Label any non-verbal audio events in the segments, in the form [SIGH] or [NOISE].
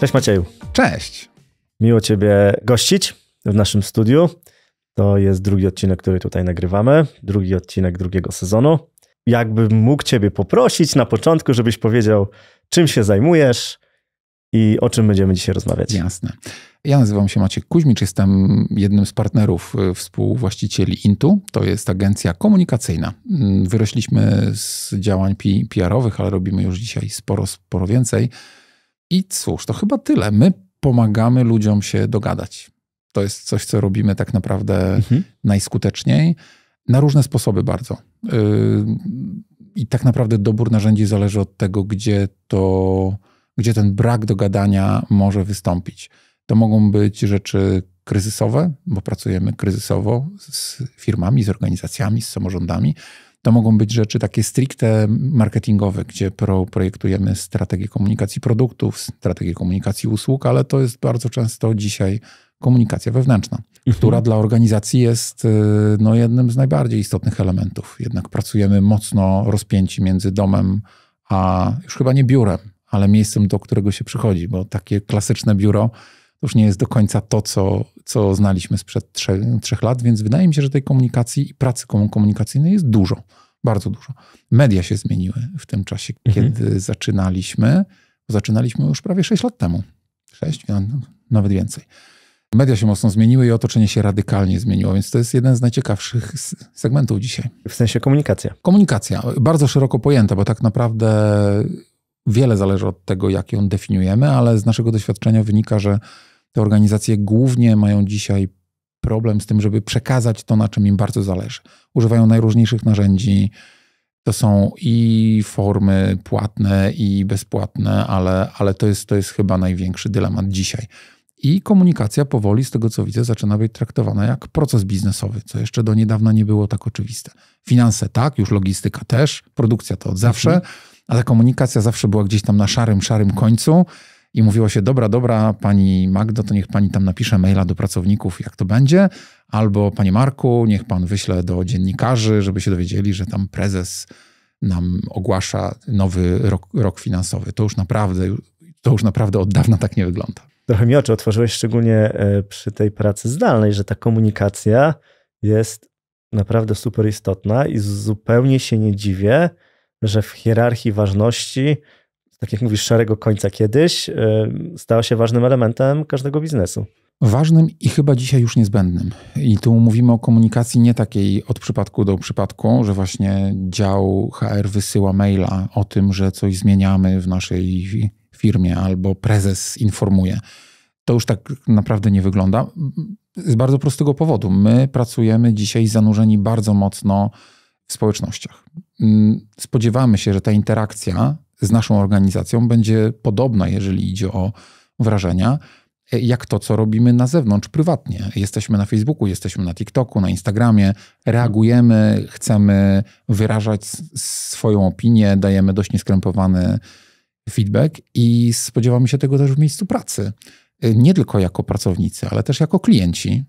Cześć Macieju. Cześć. Miło Ciebie gościć w naszym studiu. To jest drugi odcinek, który tutaj nagrywamy, drugi odcinek drugiego sezonu. Jakbym mógł Ciebie poprosić na początku, żebyś powiedział, czym się zajmujesz i o czym będziemy dzisiaj rozmawiać. Jasne. Ja nazywam się Maciek Kuźmicz, jestem jednym z partnerów y, współwłaścicieli Intu. To jest agencja komunikacyjna. Mm, wyrośliśmy z działań PR-owych, ale robimy już dzisiaj sporo, sporo więcej. I cóż, to chyba tyle. My pomagamy ludziom się dogadać. To jest coś, co robimy tak naprawdę mhm. najskuteczniej, na różne sposoby bardzo. Y, I tak naprawdę dobór narzędzi zależy od tego, gdzie to, gdzie ten brak dogadania może wystąpić. To mogą być rzeczy kryzysowe, bo pracujemy kryzysowo z firmami, z organizacjami, z samorządami. To mogą być rzeczy takie stricte marketingowe, gdzie pro, projektujemy strategię komunikacji produktów, strategię komunikacji usług, ale to jest bardzo często dzisiaj komunikacja wewnętrzna, mhm. która dla organizacji jest y, no, jednym z najbardziej istotnych elementów. Jednak pracujemy mocno rozpięci między domem a już chyba nie biurem, ale miejscem, do którego się przychodzi, bo takie klasyczne biuro już nie jest do końca to, co, co znaliśmy sprzed trzech, trzech lat, więc wydaje mi się, że tej komunikacji i pracy komunikacyjnej jest dużo, bardzo dużo. Media się zmieniły w tym czasie, mhm. kiedy zaczynaliśmy. Zaczynaliśmy już prawie 6 lat temu. 6, no, nawet więcej. Media się mocno zmieniły i otoczenie się radykalnie zmieniło, więc to jest jeden z najciekawszych segmentów dzisiaj. W sensie komunikacja. Komunikacja, bardzo szeroko pojęta, bo tak naprawdę wiele zależy od tego, jak ją definiujemy, ale z naszego doświadczenia wynika, że te organizacje głównie mają dzisiaj problem z tym, żeby przekazać to, na czym im bardzo zależy. Używają najróżniejszych narzędzi. To są i formy płatne, i bezpłatne, ale, ale to, jest, to jest chyba największy dylemat dzisiaj. I komunikacja powoli, z tego co widzę, zaczyna być traktowana jak proces biznesowy, co jeszcze do niedawna nie było tak oczywiste. Finanse tak, już logistyka też, produkcja to od zawsze, mhm. ale komunikacja zawsze była gdzieś tam na szarym, szarym końcu i mówiło się, dobra, dobra, pani Magdo, to niech pani tam napisze maila do pracowników, jak to będzie, albo panie Marku, niech pan wyśle do dziennikarzy, żeby się dowiedzieli, że tam prezes nam ogłasza nowy rok, rok finansowy. To już naprawdę, to już naprawdę od dawna tak nie wygląda. Trochę mi oczy otworzyłeś, szczególnie e, przy tej pracy zdalnej, że ta komunikacja jest naprawdę super istotna i zupełnie się nie dziwię, że w hierarchii ważności tak jak mówisz, szarego końca kiedyś, y, stała się ważnym elementem każdego biznesu. Ważnym i chyba dzisiaj już niezbędnym. I tu mówimy o komunikacji nie takiej od przypadku do przypadku, że właśnie dział HR wysyła maila o tym, że coś zmieniamy w naszej firmie albo prezes informuje. To już tak naprawdę nie wygląda. Z bardzo prostego powodu. My pracujemy dzisiaj zanurzeni bardzo mocno w społecznościach. Mm, spodziewamy się, że ta interakcja z naszą organizacją będzie podobna, jeżeli idzie o wrażenia, jak to, co robimy na zewnątrz, prywatnie. Jesteśmy na Facebooku, jesteśmy na TikToku, na Instagramie, reagujemy, chcemy wyrażać swoją opinię, dajemy dość nieskrępowany feedback i spodziewamy się tego też w miejscu pracy. Nie tylko jako pracownicy, ale też jako klienci,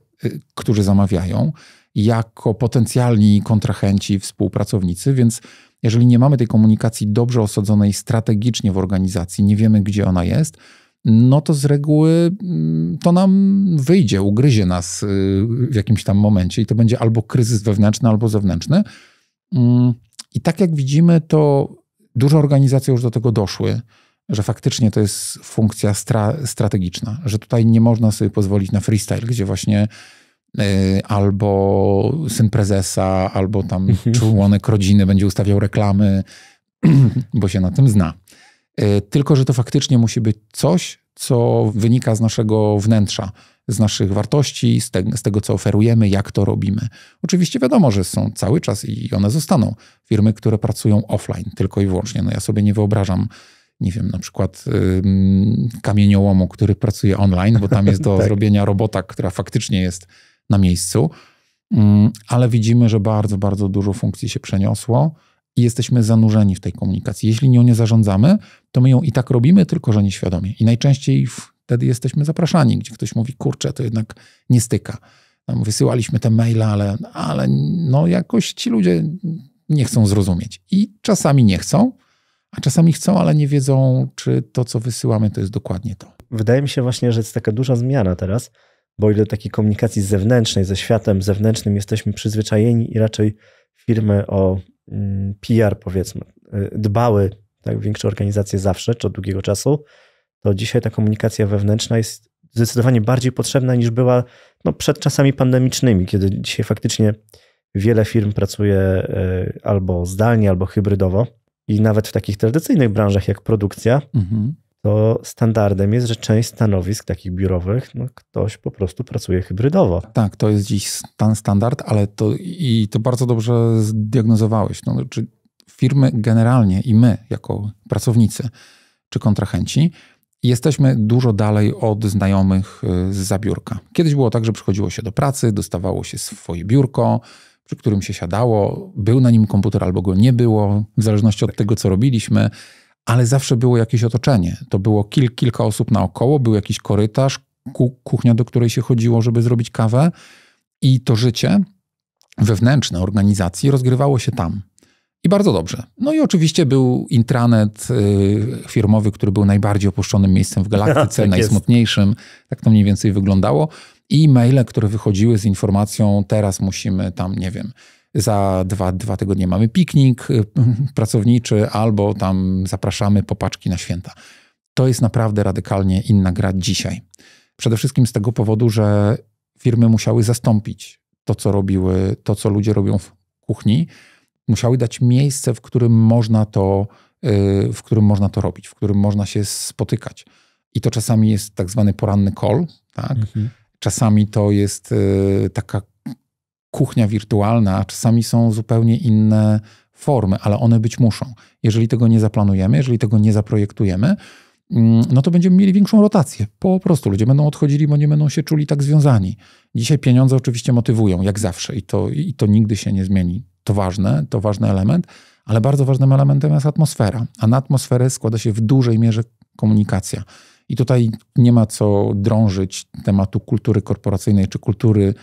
którzy zamawiają, jako potencjalni kontrahenci, współpracownicy, więc jeżeli nie mamy tej komunikacji dobrze osadzonej strategicznie w organizacji, nie wiemy gdzie ona jest, no to z reguły mm, to nam wyjdzie, ugryzie nas y, w jakimś tam momencie i to będzie albo kryzys wewnętrzny, albo zewnętrzny. Mm, I tak jak widzimy, to duże organizacje już do tego doszły, że faktycznie to jest funkcja stra strategiczna, że tutaj nie można sobie pozwolić na freestyle, gdzie właśnie Y, albo syn prezesa, albo tam mhm. członek rodziny będzie ustawiał reklamy, [CLEARS THROAT] bo się na tym zna. Y, tylko, że to faktycznie musi być coś, co wynika z naszego wnętrza, z naszych wartości, z, te, z, tego, co oferujemy, jak to robimy. Oczywiście wiadomo, że są cały czas i one zostaną firmy, które pracują offline tylko i wyłącznie. No ja sobie nie wyobrażam, nie wiem, na przykład kamieniołomu, który pracuje online, bo tam jest do [LAUGHS] tak. zrobienia robota, która faktycznie jest na miejscu, mm, ale widzimy, że bardzo, bardzo dużo funkcji się przeniosło i jesteśmy zanurzeni w tej komunikacji. Jeśli nią nie zarządzamy, to my ją i tak robimy, tylko że nieświadomie. I najczęściej wtedy jesteśmy zapraszani, gdzie ktoś mówi, kurczę, to jednak nie styka. Tam wysyłaliśmy te maile, ale, ale no jakoś ci ludzie nie chcą zrozumieć. I czasami nie chcą, a czasami chcą, ale nie wiedzą, czy to, co wysyłamy, to jest dokładnie to. Wydaje mi się właśnie, że jest taka duża zmiana teraz, bo ile takiej komunikacji zewnętrznej, ze światem zewnętrznym jesteśmy przyzwyczajeni i raczej firmy o mm, PR, powiedzmy, y, dbały, tak, większe organizacje zawsze, czy od długiego czasu, to dzisiaj ta komunikacja wewnętrzna jest zdecydowanie bardziej potrzebna niż była no, przed czasami pandemicznymi, kiedy dzisiaj faktycznie wiele firm pracuje y, albo zdalnie, albo hybrydowo. I nawet w takich tradycyjnych branżach jak produkcja, mhm to standardem jest, że część stanowisk takich biurowych no, ktoś po prostu pracuje hybrydowo. Tak, to jest dziś ten standard, ale to i to bardzo dobrze zdiagnozowałeś. No, czy firmy generalnie i my, jako pracownicy czy kontrahenci, jesteśmy dużo dalej od znajomych z y, zabiórka. Kiedyś było tak, że przychodziło się do pracy, dostawało się swoje biurko, przy którym się siadało, był na nim komputer albo go nie było, w zależności od tak. tego, co robiliśmy ale zawsze było jakieś otoczenie. To było kil, kilka osób naokoło, był jakiś korytarz, kuchnia, do której się chodziło, żeby zrobić kawę. I to życie wewnętrzne organizacji rozgrywało się tam. I bardzo dobrze. No i oczywiście był intranet y, firmowy, który był najbardziej opuszczonym miejscem w galaktyce, [LAUGHS] tak najsmutniejszym. Jest. Tak to mniej więcej wyglądało. I maile, które wychodziły z informacją, teraz musimy tam, nie wiem, za dwa, dwa tygodnie mamy piknik y, [LAUGHS] pracowniczy albo tam zapraszamy popaczki na święta. To jest naprawdę radykalnie inna gra dzisiaj. Przede wszystkim z tego powodu, że firmy musiały zastąpić to, co robiły, to, co ludzie robią w kuchni. Musiały dać miejsce, w którym można to, y, w którym można to robić, w którym można się spotykać. I to czasami jest tak zwany poranny call, tak? Mhm. Czasami to jest y, taka kuchnia wirtualna, a czasami są zupełnie inne formy, ale one być muszą. Jeżeli tego nie zaplanujemy, jeżeli tego nie zaprojektujemy, mm, no to będziemy mieli większą rotację. Po prostu ludzie będą odchodzili, bo nie będą się czuli tak związani. Dzisiaj pieniądze oczywiście motywują, jak zawsze, i to, i to nigdy się nie zmieni. To ważne, to ważny element, ale bardzo ważnym elementem jest atmosfera, a na atmosferę składa się w dużej mierze komunikacja. I tutaj nie ma co drążyć tematu kultury korporacyjnej czy kultury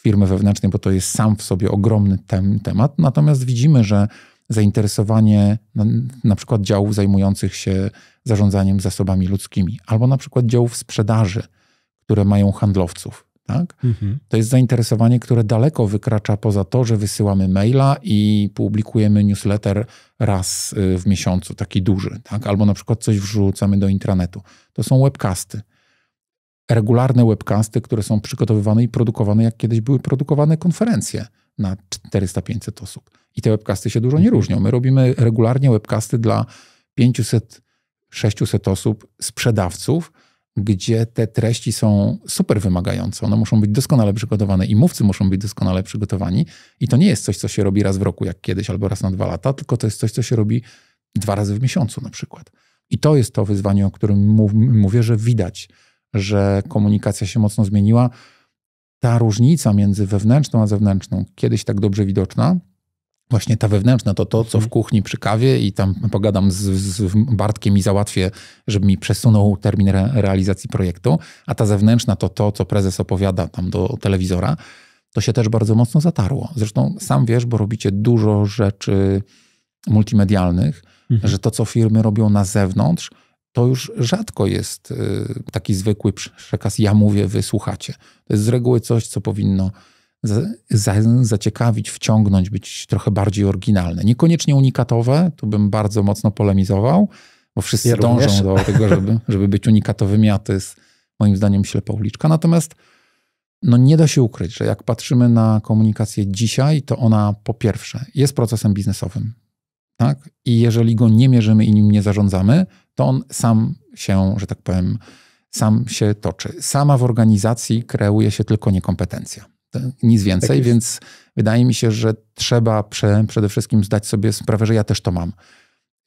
firmy wewnętrznej, bo to jest sam w sobie ogromny tem, temat. Natomiast widzimy, że zainteresowanie na, na, przykład działów zajmujących się zarządzaniem zasobami ludzkimi, albo na przykład działów sprzedaży, które mają handlowców. Tak? Mhm. To jest zainteresowanie, które daleko wykracza poza to, że wysyłamy maila i publikujemy newsletter raz y, w miesiącu, taki duży, tak? albo na przykład coś wrzucamy do intranetu. To są webcasty regularne webcasty, które są przygotowywane i produkowane, jak kiedyś były produkowane konferencje na 400-500 osób. I te webcasty się dużo nie mhm. różnią. My robimy regularnie webcasty dla 500-600 osób, sprzedawców, gdzie te treści są super wymagające. One muszą być doskonale przygotowane i mówcy muszą być doskonale przygotowani. I to nie jest coś, co się robi raz w roku, jak kiedyś, albo raz na dwa lata, tylko to jest coś, co się robi dwa razy w miesiącu na przykład. I to jest to wyzwanie, o którym mówię, że widać że komunikacja się mocno zmieniła. Ta różnica między wewnętrzną a zewnętrzną, kiedyś tak dobrze widoczna, właśnie ta wewnętrzna to to, co w mhm. kuchni przy kawie i tam pogadam z, z Bartkiem i załatwię, żeby mi przesunął termin re realizacji projektu, a ta zewnętrzna to to, co prezes opowiada tam do telewizora, to się też bardzo mocno zatarło. Zresztą sam wiesz, bo robicie dużo rzeczy multimedialnych, mhm. że to, co firmy robią na zewnątrz, to już rzadko jest y, taki zwykły przekaz ja mówię, wysłuchacie. To jest z reguły coś, co powinno zaciekawić, wciągnąć, być trochę bardziej oryginalne. Niekoniecznie unikatowe, tu bym bardzo mocno polemizował, bo wszyscy ja dążą również. do tego, żeby, [LAUGHS] żeby być unikatowymi, a to jest moim zdaniem ślepa uliczka. Natomiast no nie da się ukryć, że jak patrzymy na komunikację dzisiaj, to ona po pierwsze jest procesem biznesowym. Tak? I jeżeli go nie mierzymy i nim nie zarządzamy, to on sam się, że tak powiem, sam się toczy. Sama w organizacji kreuje się tylko niekompetencja. Nic więcej, tak więc wydaje mi się, że trzeba prze, przede wszystkim zdać sobie sprawę, że ja też to mam.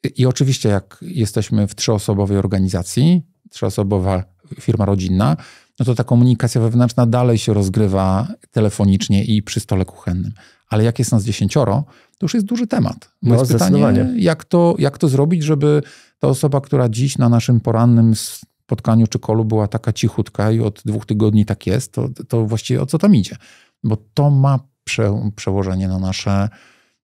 I, I oczywiście, jak jesteśmy w trzyosobowej organizacji, trzyosobowa firma rodzinna, no to ta komunikacja wewnętrzna dalej się rozgrywa telefonicznie i przy stole kuchennym. Ale jak jest nas dziesięcioro, to już jest duży temat. Bo no, jest pytanie, jak to, jak to zrobić, żeby ta osoba, która dziś na naszym porannym spotkaniu czy kolu była taka cichutka i od dwóch tygodni tak jest, to, to właściwie o co tam idzie? Bo to ma prze, przełożenie na nasze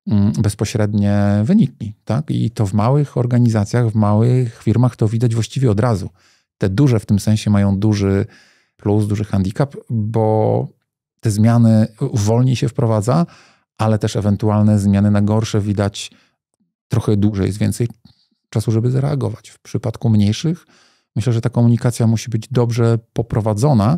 mm, bezpośrednie wyniki. Tak? I to w małych organizacjach, w małych firmach to widać właściwie od razu. Te duże w tym sensie mają duży plus, duży handicap, bo te zmiany wolniej się wprowadza, ale też ewentualne zmiany na gorsze widać trochę dłużej, jest więcej czasu, żeby zareagować. W przypadku mniejszych myślę, że ta komunikacja musi być dobrze poprowadzona,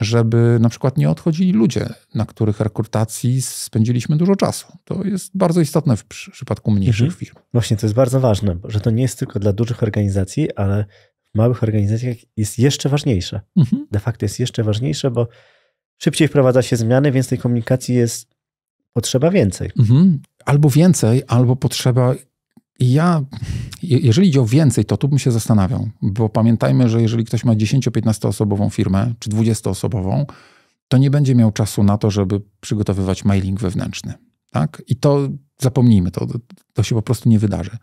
żeby na przykład nie odchodzili ludzie, na których rekrutacji spędziliśmy dużo czasu. To jest bardzo istotne w przypadku mniejszych mhm. firm. Właśnie, to jest bardzo ważne, że to nie jest tylko dla dużych organizacji, ale w małych organizacjach jest jeszcze ważniejsze. Mhm. De facto jest jeszcze ważniejsze, bo szybciej wprowadza się zmiany, więc tej komunikacji jest potrzeba więcej. Mhm. Albo więcej, albo potrzeba. Ja, jeżeli idzie o więcej, to tu bym się zastanawiał, bo pamiętajmy, że jeżeli ktoś ma 10-15 osobową firmę, czy 20 osobową, to nie będzie miał czasu na to, żeby przygotowywać mailing wewnętrzny. Tak? I to zapomnijmy, to, to się po prostu nie wydarzy.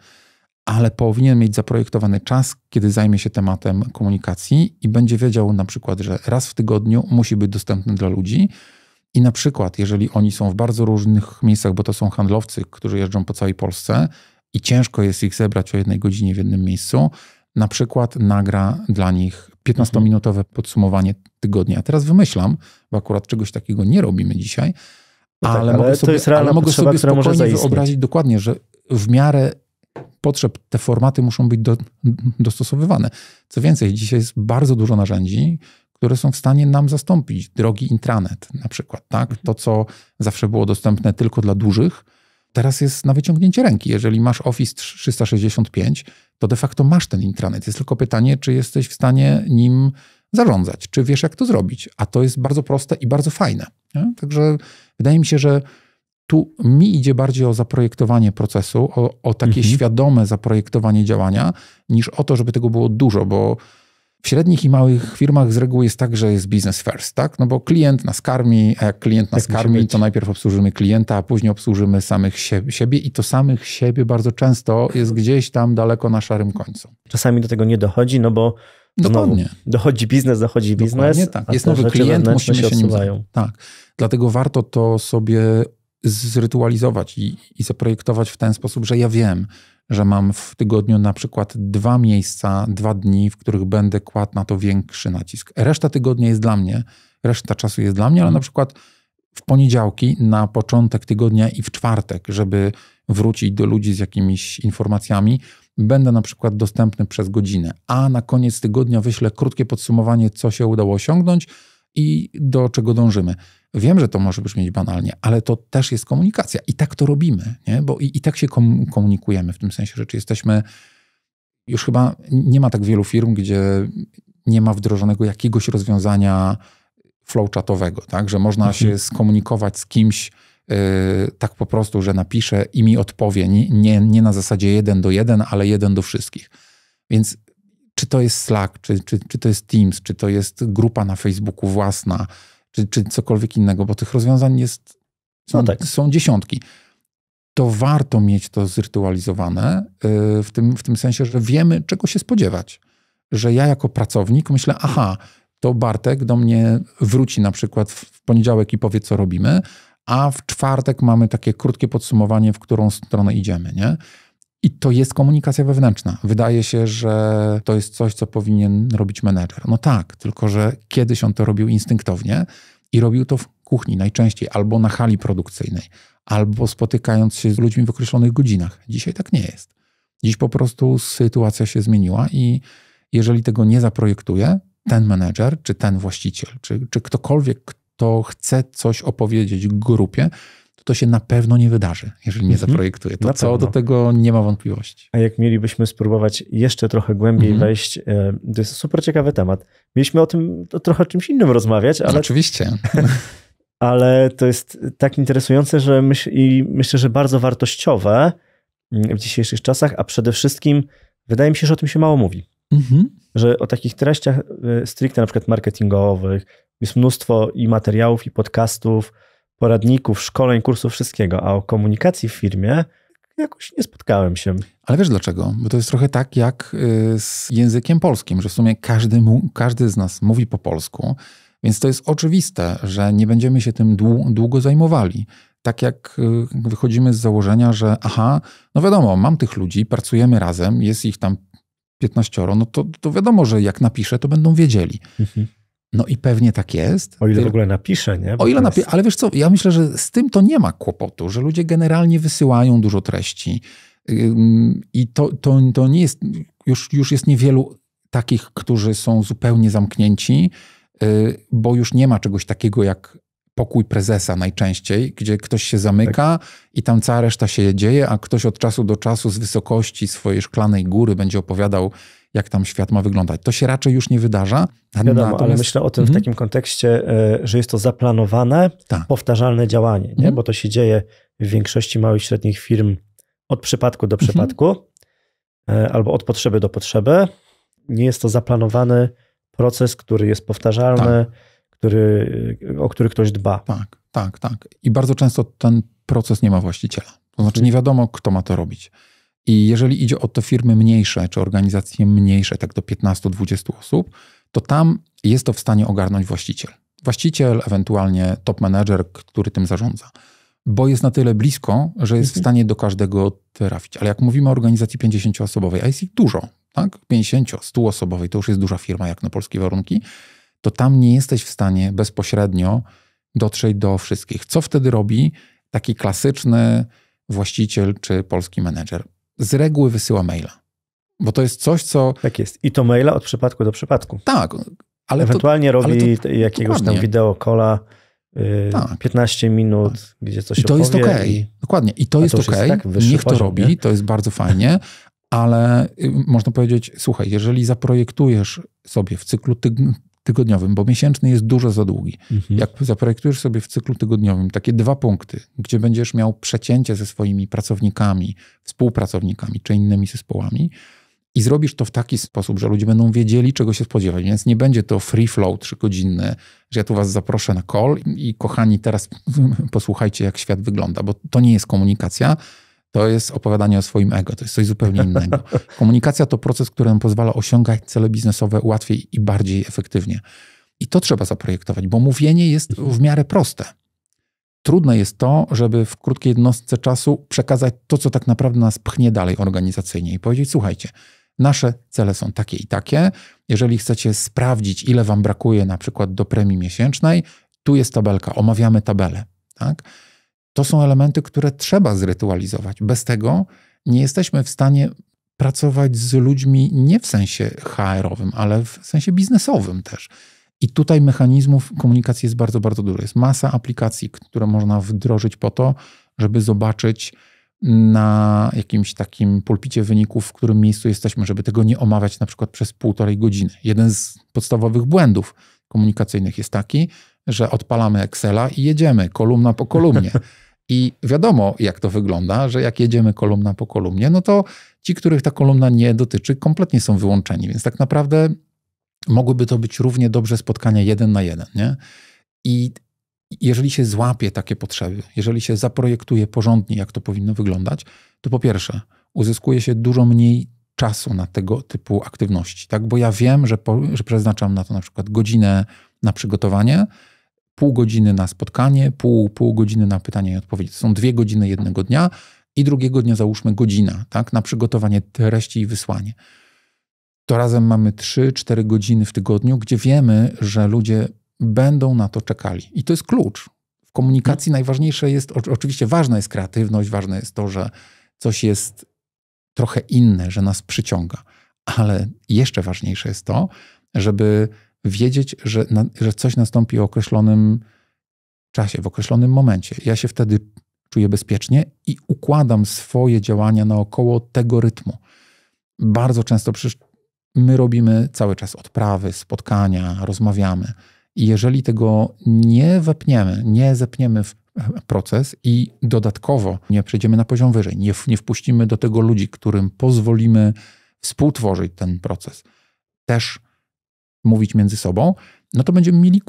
Ale powinien mieć zaprojektowany czas, kiedy zajmie się tematem komunikacji i będzie wiedział na przykład, że raz w tygodniu musi być dostępny dla ludzi, i na przykład, jeżeli oni są w bardzo różnych miejscach, bo to są handlowcy, którzy jeżdżą po całej Polsce i ciężko jest ich zebrać o jednej godzinie w jednym miejscu, na przykład nagra dla nich 15-minutowe mhm. podsumowanie tygodnia. Teraz wymyślam, bo akurat czegoś takiego nie robimy dzisiaj, no tak, ale, tak, mogę sobie, ale mogę potrzeba, sobie spokojnie wyobrazić dokładnie, że w miarę potrzeb te formaty muszą być do, dostosowywane. Co więcej, dzisiaj jest bardzo dużo narzędzi, które są w stanie nam zastąpić drogi intranet na przykład, tak? Mhm. To, co zawsze było dostępne tylko dla dużych, teraz jest na wyciągnięcie ręki. Jeżeli masz Office 365, to de facto masz ten intranet. Jest tylko pytanie, czy jesteś w stanie nim zarządzać, czy wiesz, jak to zrobić. A to jest bardzo proste i bardzo fajne. Nie? Także wydaje mi się, że tu mi idzie bardziej o zaprojektowanie procesu, o, o takie mhm. świadome zaprojektowanie działania, niż o to, żeby tego było dużo, bo w średnich i małych firmach z reguły jest tak, że jest business first, tak? No bo klient nas karmi, a jak klient nas tak karmi, to najpierw obsłużymy klienta, a później obsłużymy samych siebie, i to samych siebie bardzo często jest gdzieś tam daleko na szarym końcu. Czasami do tego nie dochodzi, no bo Dokładnie. Znowu, dochodzi biznes, dochodzi biznes. tak. Jest nowy klient, musimy się, się nim zająć. Tak. Dlatego warto to sobie zrytualizować i, i zaprojektować w ten sposób, że ja wiem, że mam w tygodniu na przykład dwa miejsca, dwa dni, w których będę kładł na to większy nacisk. Reszta tygodnia jest dla mnie, reszta czasu jest dla mnie, ale mhm. na przykład w poniedziałki, na początek tygodnia i w czwartek, żeby wrócić do ludzi z jakimiś informacjami, będę na przykład dostępny przez godzinę, a na koniec tygodnia wyślę krótkie podsumowanie, co się udało osiągnąć i do czego dążymy. Wiem, że to może brzmieć banalnie, ale to też jest komunikacja. I tak to robimy, nie? bo i, i tak się kom komunikujemy w tym sensie rzeczy. Jesteśmy, już chyba nie ma tak wielu firm, gdzie nie ma wdrożonego jakiegoś rozwiązania flowchatowego, tak? że można mhm. się skomunikować z kimś yy, tak po prostu, że napisze i mi odpowie, nie, nie, nie na zasadzie jeden do jeden, ale jeden do wszystkich. Więc czy to jest Slack, czy, czy, czy to jest Teams, czy to jest grupa na Facebooku własna, czy, czy cokolwiek innego, bo tych rozwiązań jest, są, no tak. są dziesiątki. To warto mieć to zrytualizowane y, w tym, w tym sensie, że wiemy, czego się spodziewać. Że ja jako pracownik myślę, aha, to Bartek do mnie wróci na przykład w poniedziałek i powie, co robimy, a w czwartek mamy takie krótkie podsumowanie, w którą stronę idziemy, nie? I to jest komunikacja wewnętrzna. Wydaje się, że to jest coś, co powinien robić menedżer. No tak, tylko że kiedyś on to robił instynktownie i robił to w kuchni najczęściej, albo na hali produkcyjnej, albo spotykając się z ludźmi w określonych godzinach. Dzisiaj tak nie jest. Dziś po prostu sytuacja się zmieniła i jeżeli tego nie zaprojektuje, ten menedżer, czy ten właściciel, czy, czy ktokolwiek, kto chce coś opowiedzieć grupie, to się na pewno nie wydarzy, jeżeli nie mhm. zaprojektuje. To na co, pewno. do tego nie ma wątpliwości. A jak mielibyśmy spróbować jeszcze trochę głębiej mhm. wejść, e, to jest super ciekawy temat. Mieliśmy o tym o trochę czymś innym rozmawiać, ale... Oczywiście. [LAUGHS] ale to jest tak interesujące, że myśl, i myślę, że bardzo wartościowe mm, w dzisiejszych czasach, a przede wszystkim wydaje mi się, że o tym się mało mówi. Mhm. Że o takich treściach e, stricte na przykład marketingowych jest mnóstwo i materiałów, i podcastów, poradników, szkoleń, kursów, wszystkiego, a o komunikacji w firmie jakoś nie spotkałem się. Ale wiesz dlaczego? Bo to jest trochę tak jak y, z językiem polskim, że w sumie każdy, każdy z nas mówi po polsku, więc to jest oczywiste, że nie będziemy się tym długo zajmowali. Tak jak y, wychodzimy z założenia, że aha, no wiadomo, mam tych ludzi, pracujemy razem, jest ich tam 15, no to, to wiadomo, że jak napiszę, to będą wiedzieli. Mhm. No i pewnie tak jest. O ile w ogóle napisze, nie? Bo o ile napisze, ale wiesz co, ja myślę, że z tym to nie ma kłopotu, że ludzie generalnie wysyłają dużo treści i to, to, to nie jest, już, już jest niewielu takich, którzy są zupełnie zamknięci, y, bo już nie ma czegoś takiego jak pokój prezesa najczęściej, gdzie ktoś się zamyka tak. i tam cała reszta się dzieje, a ktoś od czasu do czasu z wysokości swojej szklanej góry będzie opowiadał, jak tam świat ma wyglądać. To się raczej już nie wydarza. Wiadomo, Natomiast... ale myślę o tym mm -hmm. w mhm. takim kontekście, e, że jest to zaplanowane, Ta. powtarzalne działanie, mm -hmm. nie? Mhm. bo to się dzieje w większości małych i średnich firm od przypadku do mhm. przypadku mm -hmm. albo od potrzeby do potrzeby. Nie jest to zaplanowany proces, który jest powtarzalny, tak. który, o który ktoś dba. Tak, tak, tak. I bardzo często ten proces nie ma właściciela. To znaczy nie wiadomo, kto ma to robić. I jeżeli idzie o to firmy mniejsze czy organizacje mniejsze, tak do 15-20 osób, to tam jest to w stanie ogarnąć właściciel. Właściciel, ewentualnie top manager, który tym zarządza. Bo jest na tyle blisko, że jest w mhm. stanie do każdego trafić. Ale jak mówimy o organizacji 50-osobowej, a jest ich dużo, tak? 50-100 osobowej, to już jest duża firma jak na polskie warunki, to tam nie jesteś w stanie bezpośrednio dotrzeć do wszystkich. Co wtedy robi taki klasyczny właściciel czy polski menedżer? z reguły wysyła maila. Bo to jest coś, co. Tak jest. I to maila od przypadku do przypadku. Tak. Ale Ewentualnie to, robi ale to, jakiegoś dokładnie. tam wideokola. Yy, tak. 15 minut, tak. gdzie coś I to jest okej. Okay. Dokładnie. I to jest okej. Okay. Tak Niech poziom, to robi, nie? to jest bardzo fajnie, ale y, można powiedzieć, słuchaj, jeżeli zaprojektujesz sobie w cyklu tyg tygodniowym, bo miesięczny jest dużo za długi. Mhm. Jak zaprojektujesz sobie w cyklu tygodniowym takie dwa punkty, gdzie będziesz miał przecięcie ze swoimi pracownikami, współpracownikami czy innymi zespołami, i zrobisz to w taki sposób, że ludzie będą wiedzieli, czego się spodziewać. Więc nie będzie to free flow trzygodzinny, że ja tu was zaproszę na call i kochani, teraz [LAUGHS] posłuchajcie, jak świat wygląda, bo to nie jest komunikacja, to jest opowiadanie o swoim ego, to jest coś zupełnie innego. [LAUGHS] Komunikacja to proces, który nam pozwala osiągać cele biznesowe łatwiej i bardziej efektywnie. I to trzeba zaprojektować, bo mówienie jest w miarę proste. Trudne jest to, żeby w krótkiej jednostce czasu przekazać to, co tak naprawdę nas pchnie dalej organizacyjnie i powiedzieć: Słuchajcie, nasze cele są takie i takie. Jeżeli chcecie sprawdzić, ile Wam brakuje na przykład do premii miesięcznej, tu jest tabelka, omawiamy tabelę. Tak? To są elementy, które trzeba zrytualizować. Bez tego nie jesteśmy w stanie pracować z ludźmi nie w sensie HR-owym, ale w sensie biznesowym też. I tutaj mechanizmów komunikacji jest bardzo, bardzo dużo. Jest masa aplikacji, które można wdrożyć po to, żeby zobaczyć na jakimś takim pulpicie wyników, w którym miejscu jesteśmy, żeby tego nie omawiać na przykład przez półtorej godziny. Jeden z podstawowych błędów komunikacyjnych jest taki, że odpalamy Excela i jedziemy kolumna po kolumnie. I wiadomo, jak to wygląda, że jak jedziemy kolumna po kolumnie, no to ci, których ta kolumna nie dotyczy, kompletnie są wyłączeni. Więc tak naprawdę mogłyby to być równie dobrze spotkania jeden na jeden. Nie? I jeżeli się złapie takie potrzeby, jeżeli się zaprojektuje porządnie, jak to powinno wyglądać, to po pierwsze, uzyskuje się dużo mniej czasu na tego typu aktywności, tak? Bo ja wiem, że, po, że przeznaczam na to na przykład godzinę na przygotowanie, pół godziny na spotkanie, pół, pół godziny na pytania i odpowiedzi. To są dwie godziny jednego dnia i drugiego dnia załóżmy godzina tak, na przygotowanie treści i wysłanie. To razem mamy 3-4 godziny w tygodniu, gdzie wiemy, że ludzie będą na to czekali. I to jest klucz. W komunikacji no. najważniejsze jest, oczywiście ważna jest kreatywność, ważne jest to, że coś jest trochę inne, że nas przyciąga. Ale jeszcze ważniejsze jest to, żeby wiedzieć, że, na, że coś nastąpi w określonym czasie, w określonym momencie. Ja się wtedy czuję bezpiecznie i układam swoje działania naokoło tego rytmu. Bardzo często przecież my robimy cały czas odprawy, spotkania, rozmawiamy. I jeżeli tego nie wepniemy, nie zepniemy w proces i dodatkowo nie przejdziemy na poziom wyżej, nie, nie wpuścimy do tego ludzi, którym pozwolimy współtworzyć ten proces, też mówić między sobą, no to będziemy mieli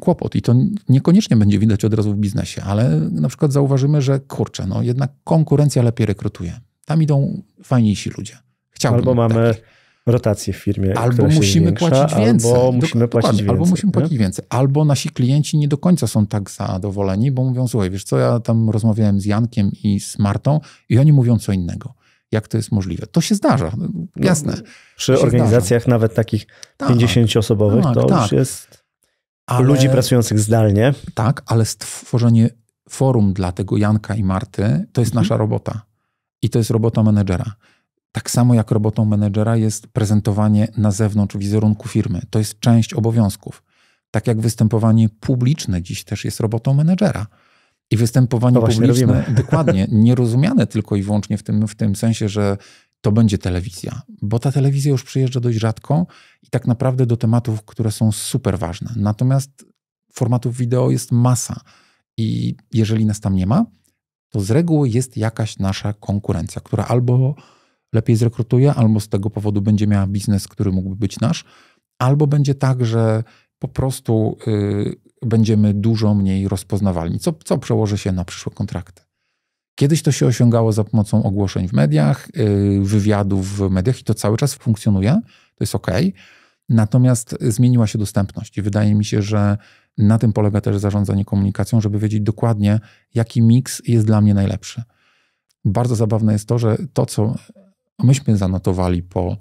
kłopot. I to niekoniecznie będzie widać od razu w biznesie, ale na przykład zauważymy, że kurczę, no jednak konkurencja lepiej rekrutuje. Tam idą fajniejsi ludzie. Chciałbym Albo tak. mamy takich. rotację w firmie. Albo musimy płacić więcej. Albo musimy płacić więcej. Albo musimy płacić więcej. Albo nasi klienci nie do końca są tak zadowoleni, bo mówią, słuchaj, wiesz co, ja tam rozmawiałem z Jankiem i z Martą i oni mówią co innego jak to jest możliwe. To się zdarza, no, no, jasne. No, przy organizacjach zdarza. nawet takich 50-osobowych tak. tak, to tak. już jest ale, ludzi pracujących zdalnie. Tak, ale stworzenie forum dla tego Janka i Marty to jest mhm. nasza robota. I to jest robota menedżera. Tak samo jak robotą menedżera jest prezentowanie na zewnątrz wizerunku firmy. To jest część obowiązków. Tak jak występowanie publiczne dziś też jest robotą menedżera. I występowanie no publiczne, [LAUGHS] dokładnie, nierozumiane tylko i wyłącznie w tym, w tym sensie, że to będzie telewizja, bo ta telewizja już przyjeżdża dość rzadko i tak naprawdę do tematów, które są super ważne. Natomiast formatów wideo jest masa i jeżeli nas tam nie ma, to z reguły jest jakaś nasza konkurencja, która albo lepiej zrekrutuje, albo z tego powodu będzie miała biznes, który mógłby być nasz, albo będzie tak, że po prostu yy, będziemy dużo mniej rozpoznawalni, co, co przełoży się na przyszłe kontrakty. Kiedyś to się osiągało za pomocą ogłoszeń w mediach, y, wywiadów w mediach i to cały czas funkcjonuje, to jest ok. Natomiast zmieniła się dostępność i wydaje mi się, że na tym polega też zarządzanie komunikacją, żeby wiedzieć dokładnie, jaki miks jest dla mnie najlepszy. Bardzo zabawne jest to, że to, co myśmy zanotowali po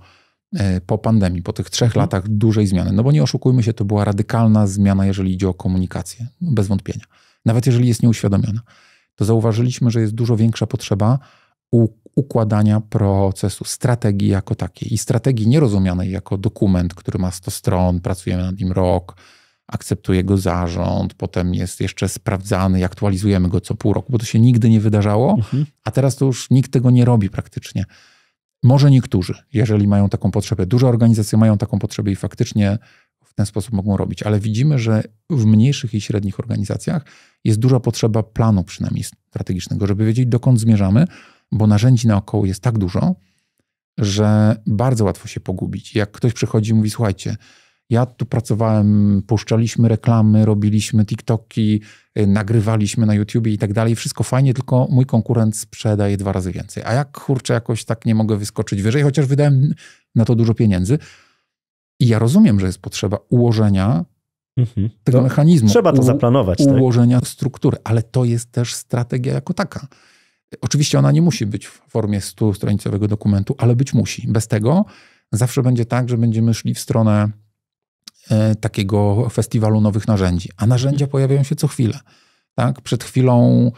E, po pandemii, po tych trzech mhm. latach dużej zmiany. No bo nie oszukujmy się, to była radykalna zmiana, jeżeli idzie o komunikację, no bez wątpienia. Nawet jeżeli jest nieuświadomiona, to zauważyliśmy, że jest dużo większa potrzeba układania procesu, strategii jako takiej. I strategii nierozumianej jako dokument, który ma 100 stron, pracujemy nad nim rok, akceptuje go zarząd, potem jest jeszcze sprawdzany i aktualizujemy go co pół roku, bo to się nigdy nie wydarzało, mhm. a teraz to już nikt tego nie robi praktycznie. Może niektórzy, jeżeli mają taką potrzebę, duże organizacje mają taką potrzebę i faktycznie w ten sposób mogą robić, ale widzimy, że w mniejszych i średnich organizacjach jest duża potrzeba planu, przynajmniej strategicznego, żeby wiedzieć, dokąd zmierzamy, bo narzędzi naokoło jest tak dużo, że bardzo łatwo się pogubić. Jak ktoś przychodzi i mówi, słuchajcie, ja tu pracowałem, puszczaliśmy reklamy, robiliśmy TikToki, y, nagrywaliśmy na YouTube i tak dalej. Wszystko fajnie, tylko mój konkurent sprzedaje dwa razy więcej. A jak kurczę, jakoś tak nie mogę wyskoczyć wyżej, chociaż wydałem na to dużo pieniędzy. I ja rozumiem, że jest potrzeba ułożenia mhm. tego no, mechanizmu. Trzeba to zaplanować. Tak? Ułożenia tak? struktury, ale to jest też strategia jako taka. Oczywiście ona nie musi być w formie stu stronicowego dokumentu, ale być musi. Bez tego zawsze będzie tak, że będziemy szli w stronę E, takiego festiwalu nowych narzędzi. A narzędzia pojawiają się co chwilę. Tak? Przed chwilą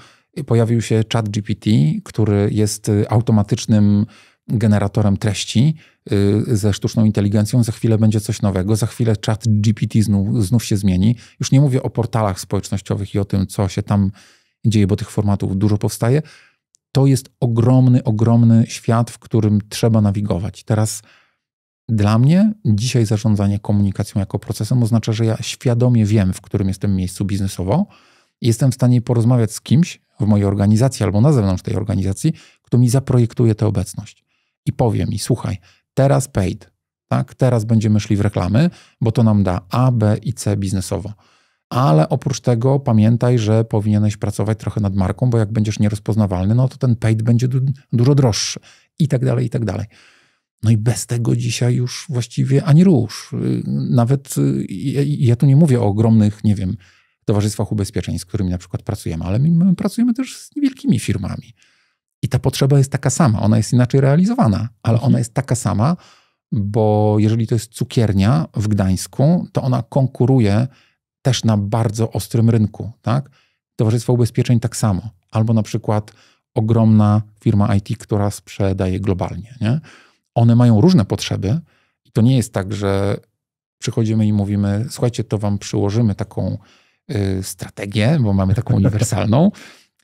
pojawił się chat GPT, który jest automatycznym generatorem treści y, ze sztuczną inteligencją. Za chwilę będzie coś nowego, za chwilę chat GPT znów, znów się zmieni. Już nie mówię o portalach społecznościowych i o tym, co się tam dzieje, bo tych formatów dużo powstaje. To jest ogromny, ogromny świat, w którym trzeba nawigować. Teraz dla mnie dzisiaj zarządzanie komunikacją jako procesem oznacza, że ja świadomie wiem, w którym jestem miejscu biznesowo, i jestem w stanie porozmawiać z kimś w mojej organizacji albo na zewnątrz tej organizacji, kto mi zaprojektuje tę obecność i powie mi: Słuchaj, teraz paid, tak? teraz będziemy szli w reklamy, bo to nam da A, B i C biznesowo. Ale oprócz tego pamiętaj, że powinieneś pracować trochę nad marką, bo jak będziesz nierozpoznawalny, no to ten paid będzie du dużo droższy i tak dalej, i tak dalej. No i bez tego dzisiaj już właściwie ani rusz. Y, nawet y, ja, ja tu nie mówię o ogromnych, nie wiem, towarzystwach ubezpieczeń, z którymi na przykład pracujemy, ale my pracujemy też z niewielkimi firmami. I ta potrzeba jest taka sama, ona jest inaczej realizowana, ale ona mhm. jest taka sama, bo jeżeli to jest cukiernia w Gdańsku, to ona konkuruje też na bardzo ostrym rynku, tak? Towarzystwo Ubezpieczeń tak samo, albo na przykład ogromna firma IT, która sprzedaje globalnie, nie? one mają różne potrzeby i to nie jest tak, że przychodzimy i mówimy, słuchajcie, to wam przyłożymy taką y, strategię, bo mamy taką uniwersalną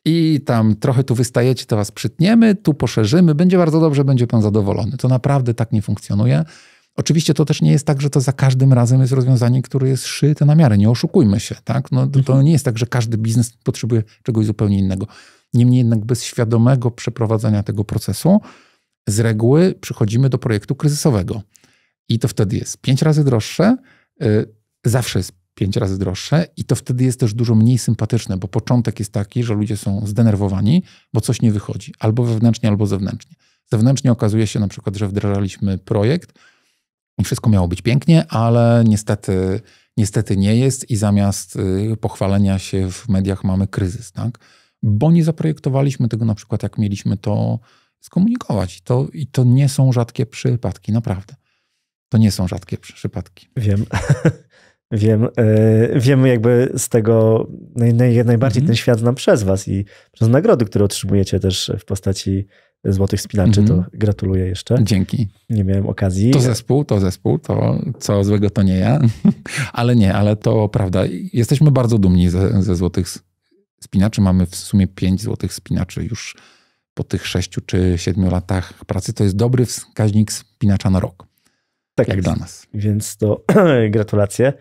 i tam trochę tu wystajecie, to was przytniemy, tu poszerzymy, będzie bardzo dobrze, będzie pan zadowolony. To naprawdę tak nie funkcjonuje. Oczywiście to też nie jest tak, że to za każdym razem jest rozwiązanie, które jest szyte na miarę. Nie oszukujmy się, tak? No, to, to mhm. nie jest tak, że każdy biznes potrzebuje czegoś zupełnie innego. Niemniej jednak bez świadomego przeprowadzania tego procesu, z reguły przychodzimy do projektu kryzysowego. I to wtedy jest pięć razy droższe, y, zawsze jest pięć razy droższe i to wtedy jest też dużo mniej sympatyczne, bo początek jest taki, że ludzie są zdenerwowani, bo coś nie wychodzi, albo wewnętrznie, albo zewnętrznie. Zewnętrznie okazuje się na przykład, że wdrażaliśmy projekt i wszystko miało być pięknie, ale niestety, niestety nie jest i zamiast y, pochwalenia się w mediach mamy kryzys, tak? Bo nie zaprojektowaliśmy tego na przykład, jak mieliśmy to skomunikować. I to, I to nie są rzadkie przypadki, naprawdę. To nie są rzadkie przypadki. Wiem. [LAUGHS] Wiem, yy, wiem jakby z tego naj, naj, najbardziej mm -hmm. ten świat znam przez was i przez nagrody, które otrzymujecie też w postaci Złotych Spinaczy, mm -hmm. to mhm. gratuluję jeszcze. Dzięki. Nie miałem okazji. To zespół, to zespół, to co złego to nie ja, [LAUGHS] ale nie, ale to prawda. Jesteśmy bardzo dumni ze, ze Złotych Spinaczy, mamy w sumie pięć Złotych Spinaczy już po tych sześciu czy siedmiu latach pracy, to jest dobry wskaźnik spinacza na rok. Tak jak dla nas. Więc to [CLEARS THROAT] gratulacje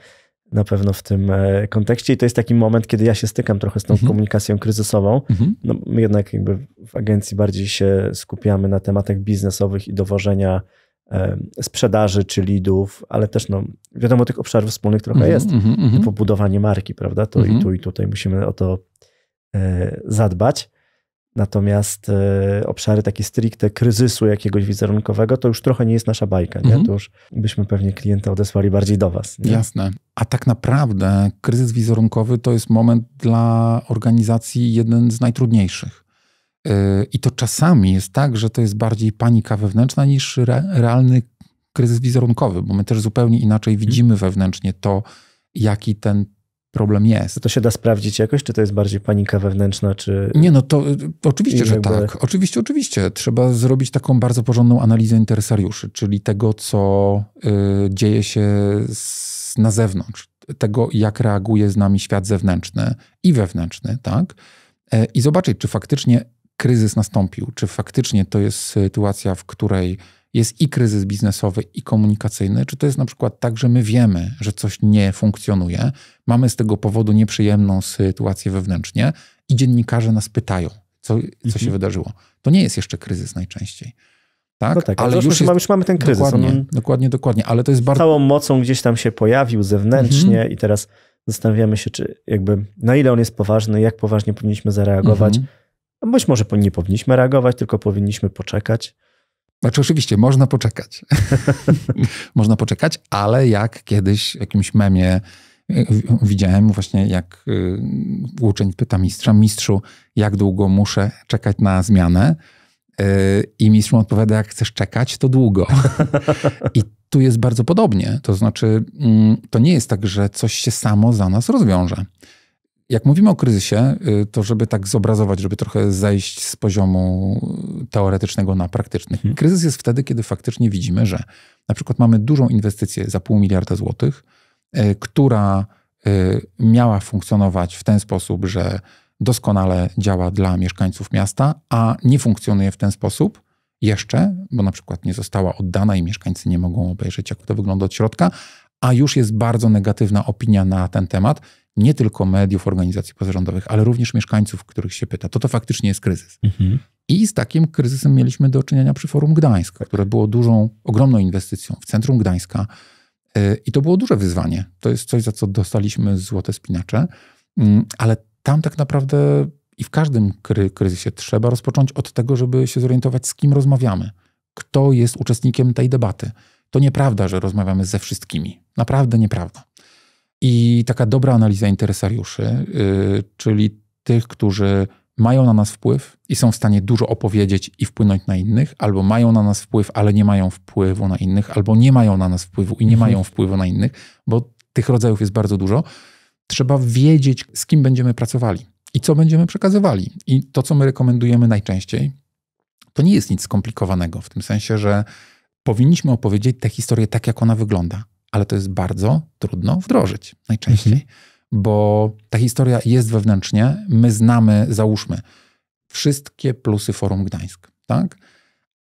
na pewno w tym e, kontekście. I to jest taki moment, kiedy ja się stykam trochę z tą mhm. komunikacją kryzysową. Mhm. No, my jednak jakby w agencji bardziej się skupiamy na tematach biznesowych i dowożenia sprzedaży czy lidów, ale też no, wiadomo, tych obszarów wspólnych trochę mm -hmm, jest. Mm, -hmm. Pobudowanie marki, prawda? To mm -hmm. i mhm. tu i tutaj musimy o to e, zadbać. Natomiast e, obszary takie stricte kryzysu jakiegoś wizerunkowego, to już trochę nie jest nasza bajka. Nie? Mhm. To już byśmy pewnie klienta odesłali bardziej do Was. Nie? Jasne. A tak naprawdę kryzys wizerunkowy to jest moment dla organizacji jeden z najtrudniejszych. Yy, I to czasami jest tak, że to jest bardziej panika wewnętrzna niż re, realny kryzys wizerunkowy, bo my też zupełnie inaczej mhm. widzimy wewnętrznie to, jaki ten problem jest. To się da sprawdzić jakoś, czy to jest bardziej panika wewnętrzna, czy... Nie, no to y, oczywiście, że jakby... tak. Oczywiście, oczywiście. Trzeba zrobić taką bardzo porządną analizę interesariuszy, czyli tego, co y, dzieje się z, na zewnątrz, tego, jak reaguje z nami świat zewnętrzny i wewnętrzny, tak? E, I zobaczyć, czy faktycznie kryzys nastąpił, czy faktycznie to jest sytuacja, w której jest i kryzys biznesowy, i komunikacyjny? Czy to jest na przykład tak, że my wiemy, że coś nie funkcjonuje, mamy z tego powodu nieprzyjemną sytuację wewnętrznie i dziennikarze nas pytają, co, co mhm. się wydarzyło? To nie jest jeszcze kryzys najczęściej. Tak, no tak ale już, jest, mamy, już, mamy ten kryzys. Dokładnie, on... dokładnie, dokładnie, ale to jest bardzo... Całą mocą gdzieś tam się pojawił zewnętrznie mhm. i teraz zastanawiamy się, czy jakby na ile on jest poważny, jak poważnie powinniśmy zareagować. Mhm. Być może nie powinniśmy reagować, tylko powinniśmy poczekać. Znaczy, oczywiście, można poczekać. [LAUGHS] można poczekać, ale jak kiedyś w jakimś memie e, widziałem, właśnie jak y, uczeń pyta mistrza: Mistrzu, jak długo muszę czekać na zmianę? E, I mistrz mu odpowiada: Jak chcesz czekać, to długo. [LAUGHS] I tu jest bardzo podobnie. To znaczy, mm, to nie jest tak, że coś się samo za nas rozwiąże. Jak mówimy o kryzysie, y, to żeby tak zobrazować, żeby trochę zejść z poziomu teoretycznego na praktyczny. Mhm. Kryzys jest wtedy, kiedy faktycznie widzimy, że na przykład mamy dużą inwestycję za pół miliarda złotych, y, która y, miała funkcjonować w ten sposób, że doskonale działa dla mieszkańców miasta, a nie funkcjonuje w ten sposób jeszcze, bo na przykład nie została oddana i mieszkańcy nie mogą obejrzeć, jak to wygląda od środka, a już jest bardzo negatywna opinia na ten temat nie tylko mediów, organizacji pozarządowych, ale również mieszkańców, których się pyta, to to faktycznie jest kryzys. Mhm. I z takim kryzysem mieliśmy do czynienia przy Forum Gdańska, które było dużą, ogromną inwestycją w centrum Gdańska. Y, I to było duże wyzwanie. To jest coś, za co dostaliśmy złote spinacze, mm, ale tam tak naprawdę i w każdym kry kryzysie trzeba rozpocząć od tego, żeby się zorientować, z kim rozmawiamy, kto jest uczestnikiem tej debaty. To nieprawda, że rozmawiamy ze wszystkimi. Naprawdę nieprawda. I taka dobra analiza interesariuszy, yy, czyli tych, którzy mają na nas wpływ i są w stanie dużo opowiedzieć i wpłynąć na innych, albo mają na nas wpływ, ale nie mają wpływu na innych, albo nie mają na nas wpływu i nie mhm. mają wpływu na innych, bo tych rodzajów jest bardzo dużo. Trzeba wiedzieć, z kim będziemy pracowali i co będziemy przekazywali. I to, co my rekomendujemy najczęściej, to nie jest nic skomplikowanego, w tym sensie, że powinniśmy opowiedzieć tę historię tak, jak ona wygląda ale to jest bardzo trudno wdrożyć najczęściej, mhm. bo ta historia jest wewnętrznie, my znamy, załóżmy, wszystkie plusy Forum Gdańsk, tak?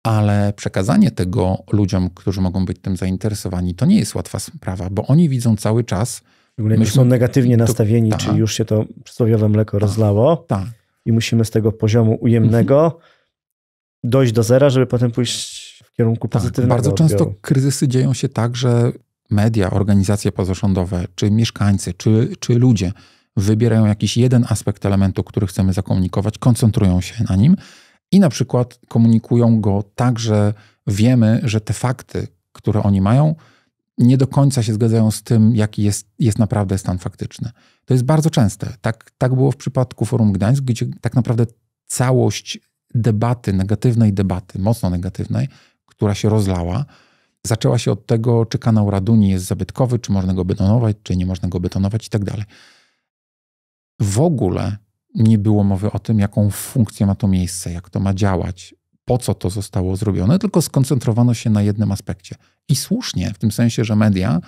Ale przekazanie tego ludziom, którzy mogą być tym zainteresowani, to nie jest łatwa sprawa, bo oni widzą cały czas. Szczególnie są negatywnie nastawieni, ta, czy już się to przysłowiowe mleko ta, rozlało. Ta. I musimy z tego poziomu ujemnego mhm. dojść do zera, żeby potem pójść w kierunku tak. pozytywnego. bardzo odbioru. często kryzysy dzieją się tak, że media, organizacje pozarządowe, czy mieszkańcy, czy, czy ludzie wybierają jakiś jeden aspekt elementu, który chcemy zakomunikować, koncentrują się na nim i na przykład komunikują go tak, że wiemy, że te fakty, które oni mają, nie do końca się zgadzają z tym, jaki jest, jest naprawdę stan faktyczny. To jest bardzo częste. Tak, tak było w przypadku Forum Gdańsk, gdzie tak naprawdę całość debaty, negatywnej debaty, mocno negatywnej, która się rozlała, Zaczęła się od tego, czy kanał Raduni jest zabytkowy, czy można go betonować, czy nie można go betonować i tak dalej. W ogóle nie było mowy o tym, jaką funkcję ma to miejsce, jak to ma działać, po co to zostało zrobione, tylko skoncentrowano się na jednym aspekcie. I słusznie, w tym sensie, że media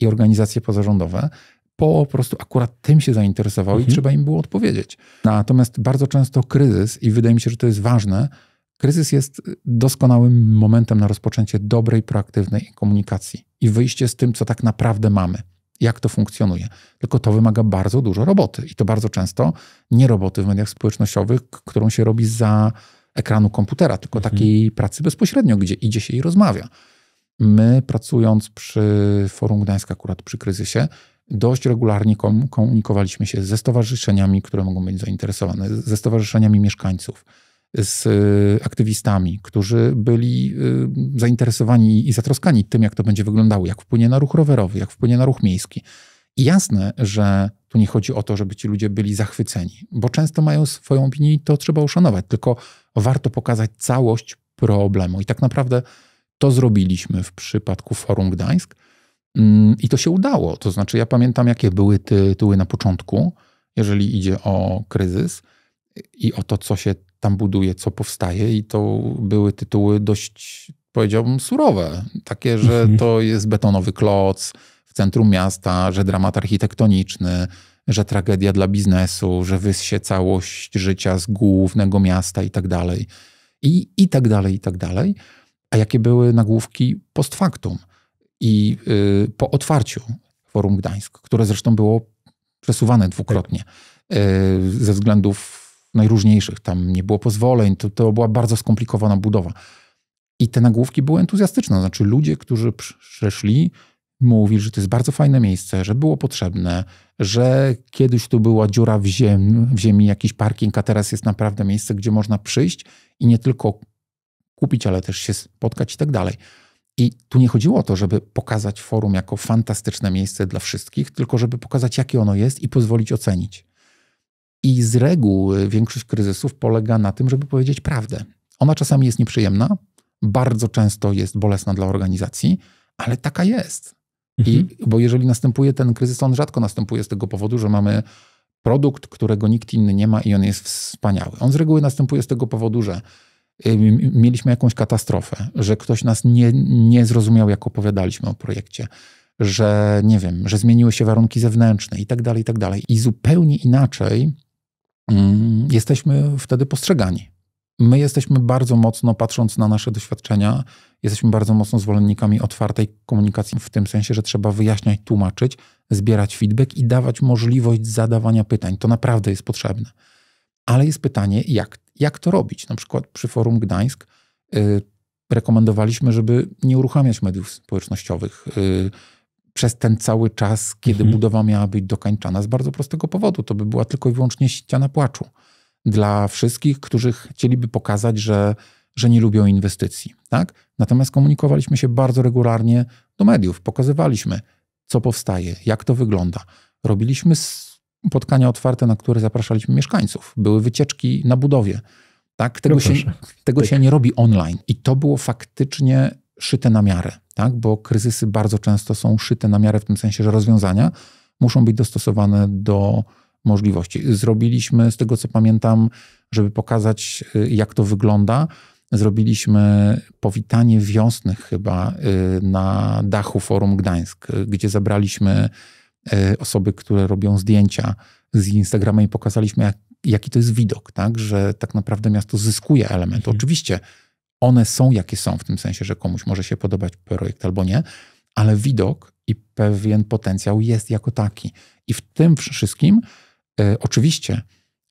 i organizacje pozarządowe po prostu akurat tym się zainteresowały mhm. i trzeba im było odpowiedzieć. Natomiast bardzo często kryzys, i wydaje mi się, że to jest ważne, Kryzys jest doskonałym momentem na rozpoczęcie dobrej, proaktywnej komunikacji i wyjście z tym, co tak naprawdę mamy, jak to funkcjonuje. Tylko to wymaga bardzo dużo roboty i to bardzo często nie roboty w mediach społecznościowych, którą się robi za ekranu komputera, tylko mhm. takiej pracy bezpośrednio, gdzie idzie się i rozmawia. My pracując przy Forum Gdańska, akurat przy kryzysie, dość regularnie komunikowaliśmy się ze stowarzyszeniami, które mogą być zainteresowane, ze stowarzyszeniami mieszkańców z y, aktywistami, którzy byli y, zainteresowani i zatroskani tym, jak to będzie wyglądało, jak wpłynie na ruch rowerowy, jak wpłynie na ruch miejski. I jasne, że tu nie chodzi o to, żeby ci ludzie byli zachwyceni, bo często mają swoją opinię i to trzeba uszanować, tylko warto pokazać całość problemu. I tak naprawdę to zrobiliśmy w przypadku Forum Gdańsk. Mm, I to się udało. To znaczy, ja pamiętam, jakie były tytuły na początku, jeżeli idzie o kryzys i o to, co się tam buduje, co powstaje i to były tytuły dość, powiedziałbym, surowe. Takie, że mhm. to jest betonowy kloc w centrum miasta, że dramat architektoniczny, że tragedia dla biznesu, że wyssie całość życia z głównego miasta i tak dalej. I, i tak dalej, i tak dalej. A jakie były nagłówki post factum i yy, po otwarciu Forum Gdańsk, które zresztą było przesuwane dwukrotnie yy, ze względów najróżniejszych. Tam nie było pozwoleń, to, to była bardzo skomplikowana budowa. I te nagłówki były entuzjastyczne. Znaczy ludzie, którzy przeszli, mówili, że to jest bardzo fajne miejsce, że było potrzebne, że kiedyś tu była dziura w ziemi, w ziemi jakiś parking, a teraz jest naprawdę miejsce, gdzie można przyjść i nie tylko kupić, ale też się spotkać i tak dalej. I tu nie chodziło o to, żeby pokazać forum jako fantastyczne miejsce dla wszystkich, tylko żeby pokazać, jakie ono jest i pozwolić ocenić. I z reguły większość kryzysów polega na tym, żeby powiedzieć prawdę. Ona czasami jest nieprzyjemna, bardzo często jest bolesna dla organizacji, ale taka jest. I, mhm. bo jeżeli następuje ten kryzys, on rzadko następuje z tego powodu, że mamy produkt, którego nikt inny nie ma i on jest wspaniały. On z reguły następuje z tego powodu, że mieliśmy jakąś katastrofę, że ktoś nas nie, nie zrozumiał, jak opowiadaliśmy o projekcie, że nie wiem, że zmieniły się warunki zewnętrzne i tak dalej, i tak dalej. I zupełnie inaczej Mm, jesteśmy wtedy postrzegani. My jesteśmy bardzo mocno, patrząc na nasze doświadczenia, jesteśmy bardzo mocno zwolennikami otwartej komunikacji, w tym sensie, że trzeba wyjaśniać, tłumaczyć, zbierać feedback i dawać możliwość zadawania pytań. To naprawdę jest potrzebne. Ale jest pytanie, jak, jak to robić? Na przykład przy Forum Gdańsk yy, rekomendowaliśmy, żeby nie uruchamiać mediów społecznościowych. Yy, przez ten cały czas, kiedy mhm. budowa miała być dokończana. z bardzo prostego powodu. To by była tylko i wyłącznie ściana płaczu dla wszystkich, którzy chcieliby pokazać, że, że nie lubią inwestycji. Tak? Natomiast komunikowaliśmy się bardzo regularnie do mediów, pokazywaliśmy, co powstaje, jak to wygląda. Robiliśmy spotkania otwarte, na które zapraszaliśmy mieszkańców. Były wycieczki na budowie. Tak? Tego, no się, tego tak. się nie robi online. I to było faktycznie szyte na miarę tak? bo kryzysy bardzo często są szyte na miarę w tym sensie, że rozwiązania muszą być dostosowane do możliwości. Zrobiliśmy, z tego co pamiętam, żeby pokazać, y, jak to wygląda, zrobiliśmy powitanie wiosny chyba y, na dachu Forum Gdańsk, y, gdzie zabraliśmy osoby, które robią zdjęcia z Instagrama i pokazaliśmy, jak, jaki to jest widok, tak? że tak naprawdę miasto zyskuje element. Mhm. Oczywiście one są jakie są, w tym sensie, że komuś może się podobać projekt albo nie, ale widok i pewien potencjał jest jako taki. I w tym wszystkim, y, oczywiście,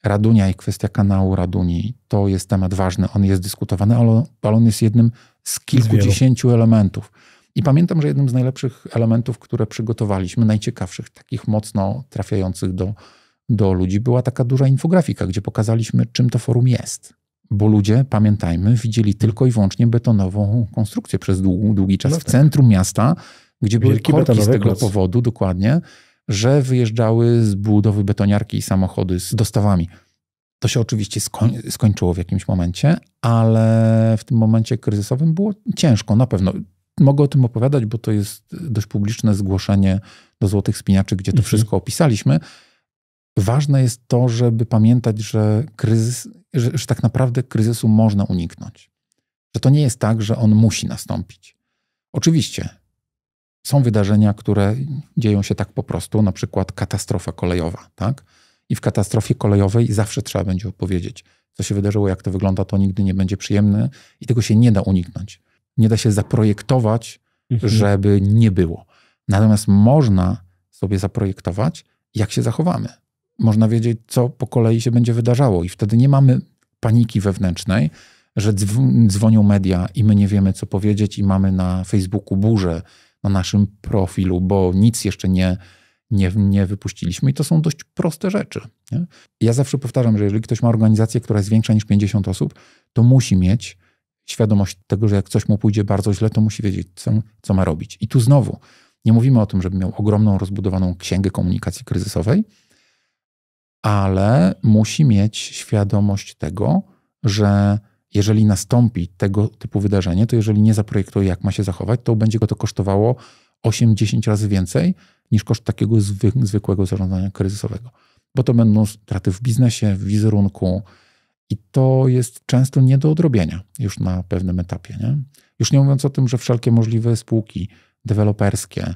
Radunia i kwestia kanału Raduni to jest temat ważny, on jest dyskutowany, ale, ale on jest jednym z kilkudziesięciu elementów. I pamiętam, że jednym z najlepszych elementów, które przygotowaliśmy, najciekawszych, takich mocno trafiających do, do ludzi, była taka duża infografika, gdzie pokazaliśmy, czym to forum jest. Bo ludzie, pamiętajmy, widzieli tylko i wyłącznie betonową konstrukcję przez długi, długi czas no w tak. centrum miasta, gdzie Wielki były korki z tego powodu, dokładnie, że wyjeżdżały z budowy betoniarki i samochody z dostawami. To się oczywiście skoń, skończyło w jakimś momencie, ale w tym momencie kryzysowym było ciężko, na pewno. Mogę o tym opowiadać, bo to jest dość publiczne zgłoszenie do Złotych Spinaczy, gdzie to mhm. wszystko opisaliśmy. Ważne jest to, żeby pamiętać, że kryzys że, że tak naprawdę kryzysu można uniknąć. Że to nie jest tak, że on musi nastąpić. Oczywiście są wydarzenia, które dzieją się tak po prostu, na przykład katastrofa kolejowa, tak? I w katastrofie kolejowej zawsze trzeba będzie opowiedzieć, co się wydarzyło, jak to wygląda, to nigdy nie będzie przyjemne i tego się nie da uniknąć. Nie da się zaprojektować, mhm. żeby nie było. Natomiast można sobie zaprojektować, jak się zachowamy można wiedzieć, co po kolei się będzie wydarzało, i wtedy nie mamy paniki wewnętrznej, że dzw dzwonią media i my nie wiemy, co powiedzieć, i mamy na Facebooku burzę na naszym profilu, bo nic jeszcze nie, nie, nie wypuściliśmy. I to są dość proste rzeczy. Nie? Ja zawsze powtarzam, że jeżeli ktoś ma organizację, która jest większa niż 50 osób, to musi mieć świadomość tego, że jak coś mu pójdzie bardzo źle, to musi wiedzieć, co, co ma robić. I tu znowu nie mówimy o tym, żeby miał ogromną, rozbudowaną księgę komunikacji kryzysowej, ale musi mieć świadomość tego, że jeżeli nastąpi tego typu wydarzenie, to jeżeli nie zaprojektuje, jak ma się zachować, to będzie go to kosztowało 8-10 razy więcej niż koszt takiego zwykłego zarządzania kryzysowego. Bo to będą straty w biznesie, w wizerunku i to jest często nie do odrobienia już na pewnym etapie. Nie? Już nie mówiąc o tym, że wszelkie możliwe spółki deweloperskie,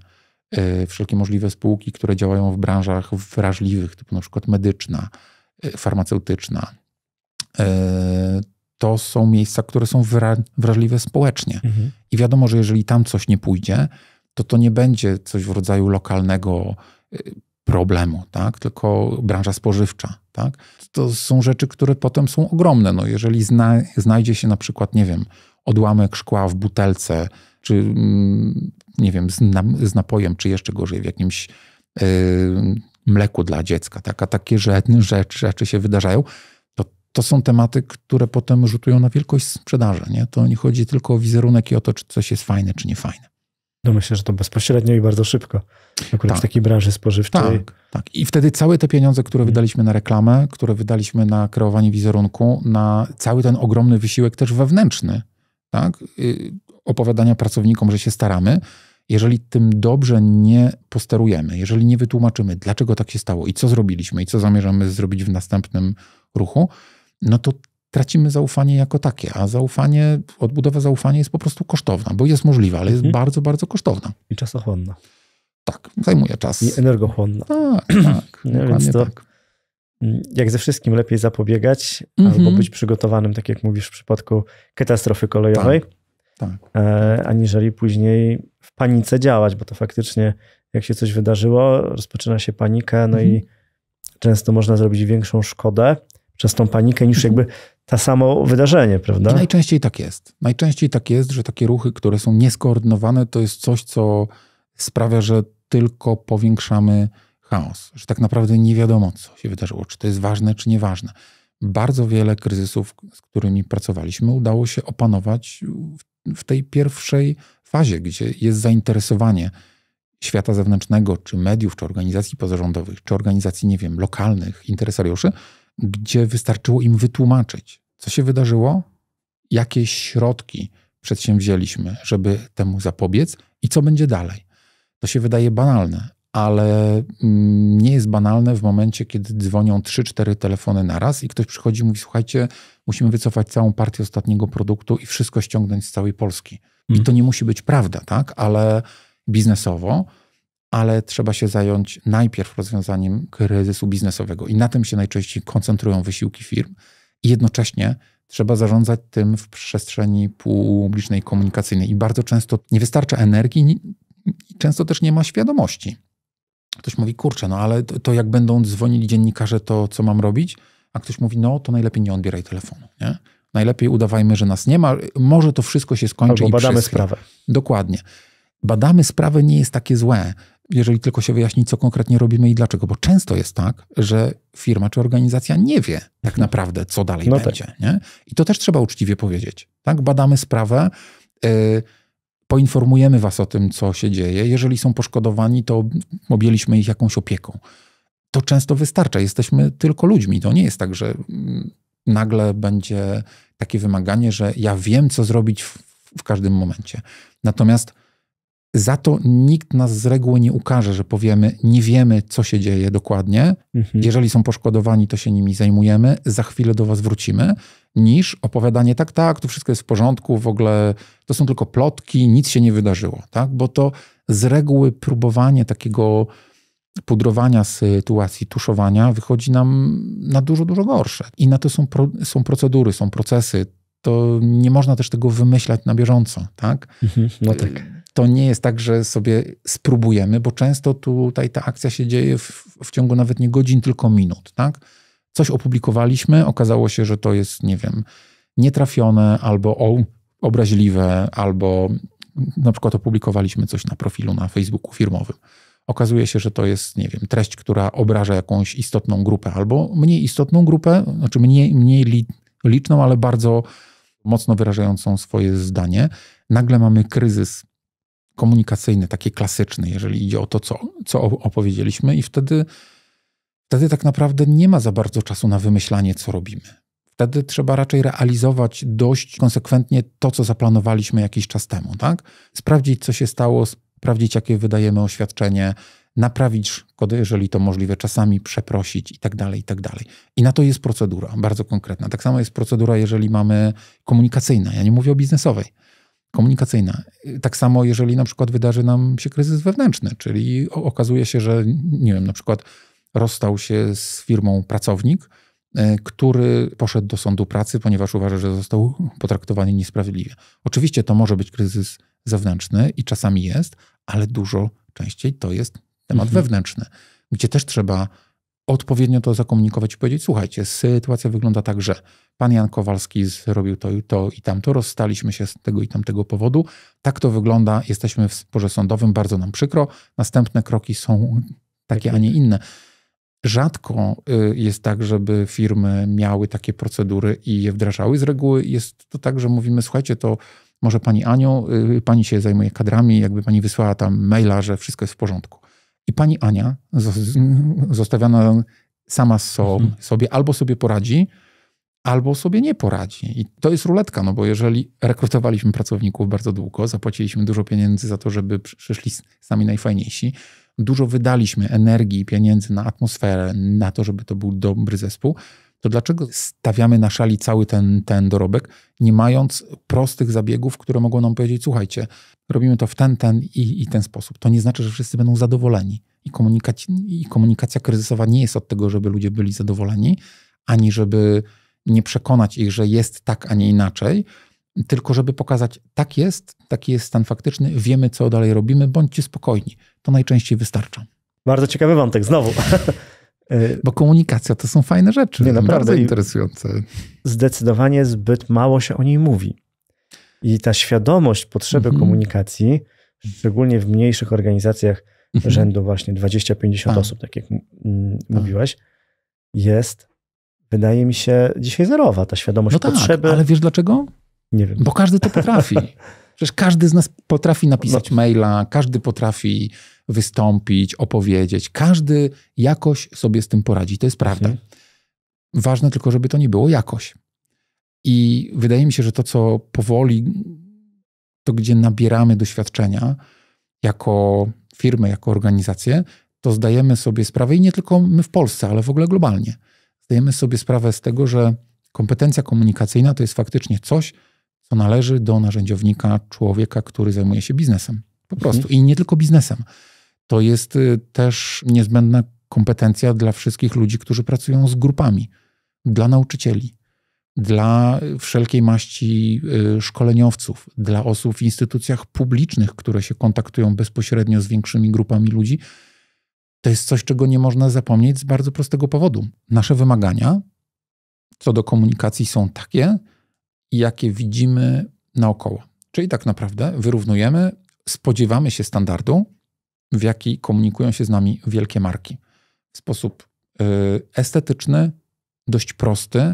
E, wszelkie możliwe spółki, które działają w branżach wrażliwych, typu na przykład medyczna, e, farmaceutyczna. E, to są miejsca, które są wrażliwe społecznie. Mhm. I wiadomo, że jeżeli tam coś nie pójdzie, to to nie będzie coś w rodzaju lokalnego problemu, tak? tylko branża spożywcza. Tak? To są rzeczy, które potem są ogromne. No jeżeli zna, znajdzie się na przykład, nie wiem, odłamek szkła w butelce, czy mm, nie wiem, z, na, z napojem, czy jeszcze gorzej, w jakimś y, mleku dla dziecka. tak a takie rzeczy, rzeczy, rzeczy się wydarzają. To, to są tematy, które potem rzutują na wielkość sprzedaży. Nie? To nie chodzi tylko o wizerunek i o to, czy coś jest fajne, czy nie fajne. No myślę, że to bezpośrednio i bardzo szybko. Akurat tak. w takiej branży spożywczej. Tak, tak. I wtedy całe te pieniądze, które mm. wydaliśmy na reklamę, które wydaliśmy na kreowanie wizerunku, na cały ten ogromny wysiłek też wewnętrzny, tak, y, opowiadania pracownikom, że się staramy, jeżeli tym dobrze nie posterujemy, jeżeli nie wytłumaczymy, dlaczego tak się stało i co zrobiliśmy i co zamierzamy zrobić w następnym ruchu, no to tracimy zaufanie jako takie, a zaufanie, odbudowa zaufania jest po prostu kosztowna, bo jest możliwa, ale jest mhm. bardzo, bardzo kosztowna. I czasochłonna. Tak, zajmuje czas. I energochłonna. Tak, [CLEARS THROAT] tak. No, więc tak. Mm, jak ze wszystkim lepiej zapobiegać mhm. albo być przygotowanym, tak jak mówisz w przypadku katastrofy kolejowej. Tak tak. e, aniżeli później w panice działać, bo to faktycznie jak się coś wydarzyło, rozpoczyna się panika, no mhm. i często można zrobić większą szkodę przez tą panikę niż jakby mhm. to samo wydarzenie, prawda? I najczęściej tak jest. Najczęściej tak jest, że takie ruchy, które są nieskoordynowane, to jest coś, co sprawia, że tylko powiększamy chaos, że tak naprawdę nie wiadomo, co się wydarzyło, czy to jest ważne, czy nieważne. Bardzo wiele kryzysów, z którymi pracowaliśmy, udało się opanować w w tej pierwszej fazie, gdzie jest zainteresowanie świata zewnętrznego, czy mediów, czy organizacji pozarządowych, czy organizacji, nie wiem, lokalnych interesariuszy, gdzie wystarczyło im wytłumaczyć, co się wydarzyło, jakie środki przedsięwzięliśmy, żeby temu zapobiec i co będzie dalej. To się wydaje banalne, ale mm, nie jest banalne w momencie, kiedy dzwonią 3-4 telefony naraz i ktoś przychodzi i mówi: Słuchajcie, musimy wycofać całą partię ostatniego produktu i wszystko ściągnąć z całej Polski. I mhm. to nie musi być prawda, tak? Ale biznesowo, ale trzeba się zająć najpierw rozwiązaniem kryzysu biznesowego i na tym się najczęściej koncentrują wysiłki firm i jednocześnie trzeba zarządzać tym w przestrzeni publicznej, komunikacyjnej i bardzo często nie wystarcza energii i często też nie ma świadomości. Ktoś mówi, kurczę, no ale to, to jak będą dzwonili dziennikarze, to co mam robić? a ktoś mówi, no to najlepiej nie odbieraj telefonu. Nie? Najlepiej udawajmy, że nas nie ma. Może to wszystko się skończy. Albo badamy sprawę. Dokładnie. Badamy sprawę nie jest takie złe, jeżeli tylko się wyjaśni, co konkretnie robimy i dlaczego. Bo często jest tak, że firma czy organizacja nie wie tak mhm. naprawdę, co dalej no będzie. Tak. Nie? I to też trzeba uczciwie powiedzieć. Tak, badamy sprawę. Yy, poinformujemy was o tym, co się dzieje. Jeżeli są poszkodowani, to objęliśmy ich jakąś opieką to często wystarcza. Jesteśmy tylko ludźmi. To nie jest tak, że mm, nagle będzie takie wymaganie, że ja wiem, co zrobić w, w każdym momencie. Natomiast za to nikt nas z reguły nie ukaże, że powiemy, nie wiemy, co się dzieje dokładnie. Mhm. Jeżeli są poszkodowani, to się nimi zajmujemy, za chwilę do was wrócimy, niż opowiadanie, tak, tak, tu wszystko jest w porządku, w ogóle to są tylko plotki, nic się nie wydarzyło, tak? Bo to z reguły próbowanie takiego pudrowania sytuacji, tuszowania wychodzi nam na dużo, dużo gorsze. I na to są, pro, są procedury, są procesy. To nie można też tego wymyślać na bieżąco, tak? Mhm, no tak. To nie jest tak, że sobie spróbujemy, bo często tutaj ta akcja się dzieje w, w ciągu nawet nie godzin, tylko minut, tak? Coś opublikowaliśmy, okazało się, że to jest, nie wiem, nietrafione albo o, obraźliwe, albo na przykład opublikowaliśmy coś na profilu na Facebooku firmowym okazuje się, że to jest, nie wiem, treść, która obraża jakąś istotną grupę albo mniej istotną grupę, znaczy mniej, mniej liczną, ale bardzo mocno wyrażającą swoje zdanie. Nagle mamy kryzys komunikacyjny, taki klasyczny, jeżeli idzie o to, co, co opowiedzieliśmy, i wtedy, wtedy tak naprawdę nie ma za bardzo czasu na wymyślanie, co robimy. Wtedy trzeba raczej realizować dość konsekwentnie to, co zaplanowaliśmy jakiś czas temu, tak? Sprawdzić, co się stało, sprawdzić, jakie wydajemy oświadczenie, naprawić szkody, jeżeli to możliwe, czasami przeprosić i tak dalej, i tak dalej. I na to jest procedura bardzo konkretna. Tak samo jest procedura, jeżeli mamy komunikacyjna, ja nie mówię o biznesowej, komunikacyjna. Tak samo, jeżeli na przykład wydarzy nam się kryzys wewnętrzny, czyli okazuje się, że nie wiem, na przykład rozstał się z firmą pracownik, e, który poszedł do sądu pracy, ponieważ uważa, że został potraktowany niesprawiedliwie. Oczywiście to może być kryzys zewnętrzny i czasami jest, ale dużo częściej to jest temat mhm. wewnętrzny, gdzie też trzeba odpowiednio to zakomunikować i powiedzieć, słuchajcie, sytuacja wygląda tak, że pan Jan Kowalski zrobił to i to i tamto, rozstaliśmy się z tego i tamtego powodu, tak to wygląda, jesteśmy w sporze sądowym, bardzo nam przykro, następne kroki są takie, tak a nie inne. Rzadko y, jest tak, żeby firmy miały takie procedury i je wdrażały. Z reguły jest to tak, że mówimy, słuchajcie, to może pani Anią, y, pani się zajmuje kadrami, jakby pani wysłała tam maila, że wszystko jest w porządku. I pani Ania, zostawiona sama sobą, mhm. sobie, albo sobie poradzi, albo sobie nie poradzi. I to jest ruletka, no bo jeżeli rekrutowaliśmy pracowników bardzo długo, zapłaciliśmy dużo pieniędzy za to, żeby przyszli sami najfajniejsi, dużo wydaliśmy energii, i pieniędzy na atmosferę, na to, żeby to był dobry zespół, to dlaczego stawiamy na szali cały ten, ten dorobek, nie mając prostych zabiegów, które mogą nam powiedzieć, słuchajcie, robimy to w ten, ten i, i ten sposób. To nie znaczy, że wszyscy będą zadowoleni. I, I komunikacja kryzysowa nie jest od tego, żeby ludzie byli zadowoleni, ani żeby nie przekonać ich, że jest tak, a nie inaczej, tylko żeby pokazać, tak jest, taki jest stan faktyczny, wiemy, co dalej robimy, bądźcie spokojni. To najczęściej wystarcza. Bardzo ciekawy wątek, znowu. [LAUGHS] Y, Bo komunikacja to są fajne rzeczy. Nie, naprawdę. Bardzo interesujące. Zdecydowanie zbyt mało się o niej mówi. I ta świadomość potrzeby mhm. komunikacji, szczególnie w mniejszych organizacjach mhm. rzędu właśnie 20-50 tak. osób, tak jak tak. mówiłeś, jest, wydaje mi się, dzisiaj zerowa ta świadomość no tak, potrzeby. Ale wiesz dlaczego? Nie wiem. Bo każdy to potrafi. [LAUGHS] Przecież każdy z nas potrafi napisać no. maila, każdy potrafi wystąpić, opowiedzieć. Każdy jakoś sobie z tym poradzi, to jest prawda. Mhm. Ważne tylko, żeby to nie było jakoś. I wydaje mi się, że to, co powoli, to gdzie nabieramy doświadczenia jako firmy, jako organizacje, to zdajemy sobie sprawę, i nie tylko my w Polsce, ale w ogóle globalnie, zdajemy sobie sprawę z tego, że kompetencja komunikacyjna to jest faktycznie coś, co należy do narzędziownika, człowieka, który zajmuje się biznesem. Po mhm. prostu. I nie tylko biznesem. To jest y, też niezbędna kompetencja dla wszystkich ludzi, którzy pracują z grupami, dla nauczycieli, dla wszelkiej maści y, szkoleniowców, dla osób w instytucjach publicznych, które się kontaktują bezpośrednio z większymi grupami ludzi. To jest coś, czego nie można zapomnieć z bardzo prostego powodu. Nasze wymagania co do komunikacji są takie, jakie widzimy naokoło. Czyli tak naprawdę wyrównujemy, spodziewamy się standardu, w jaki komunikują się z nami wielkie marki. W sposób y, estetyczny, dość prosty, y,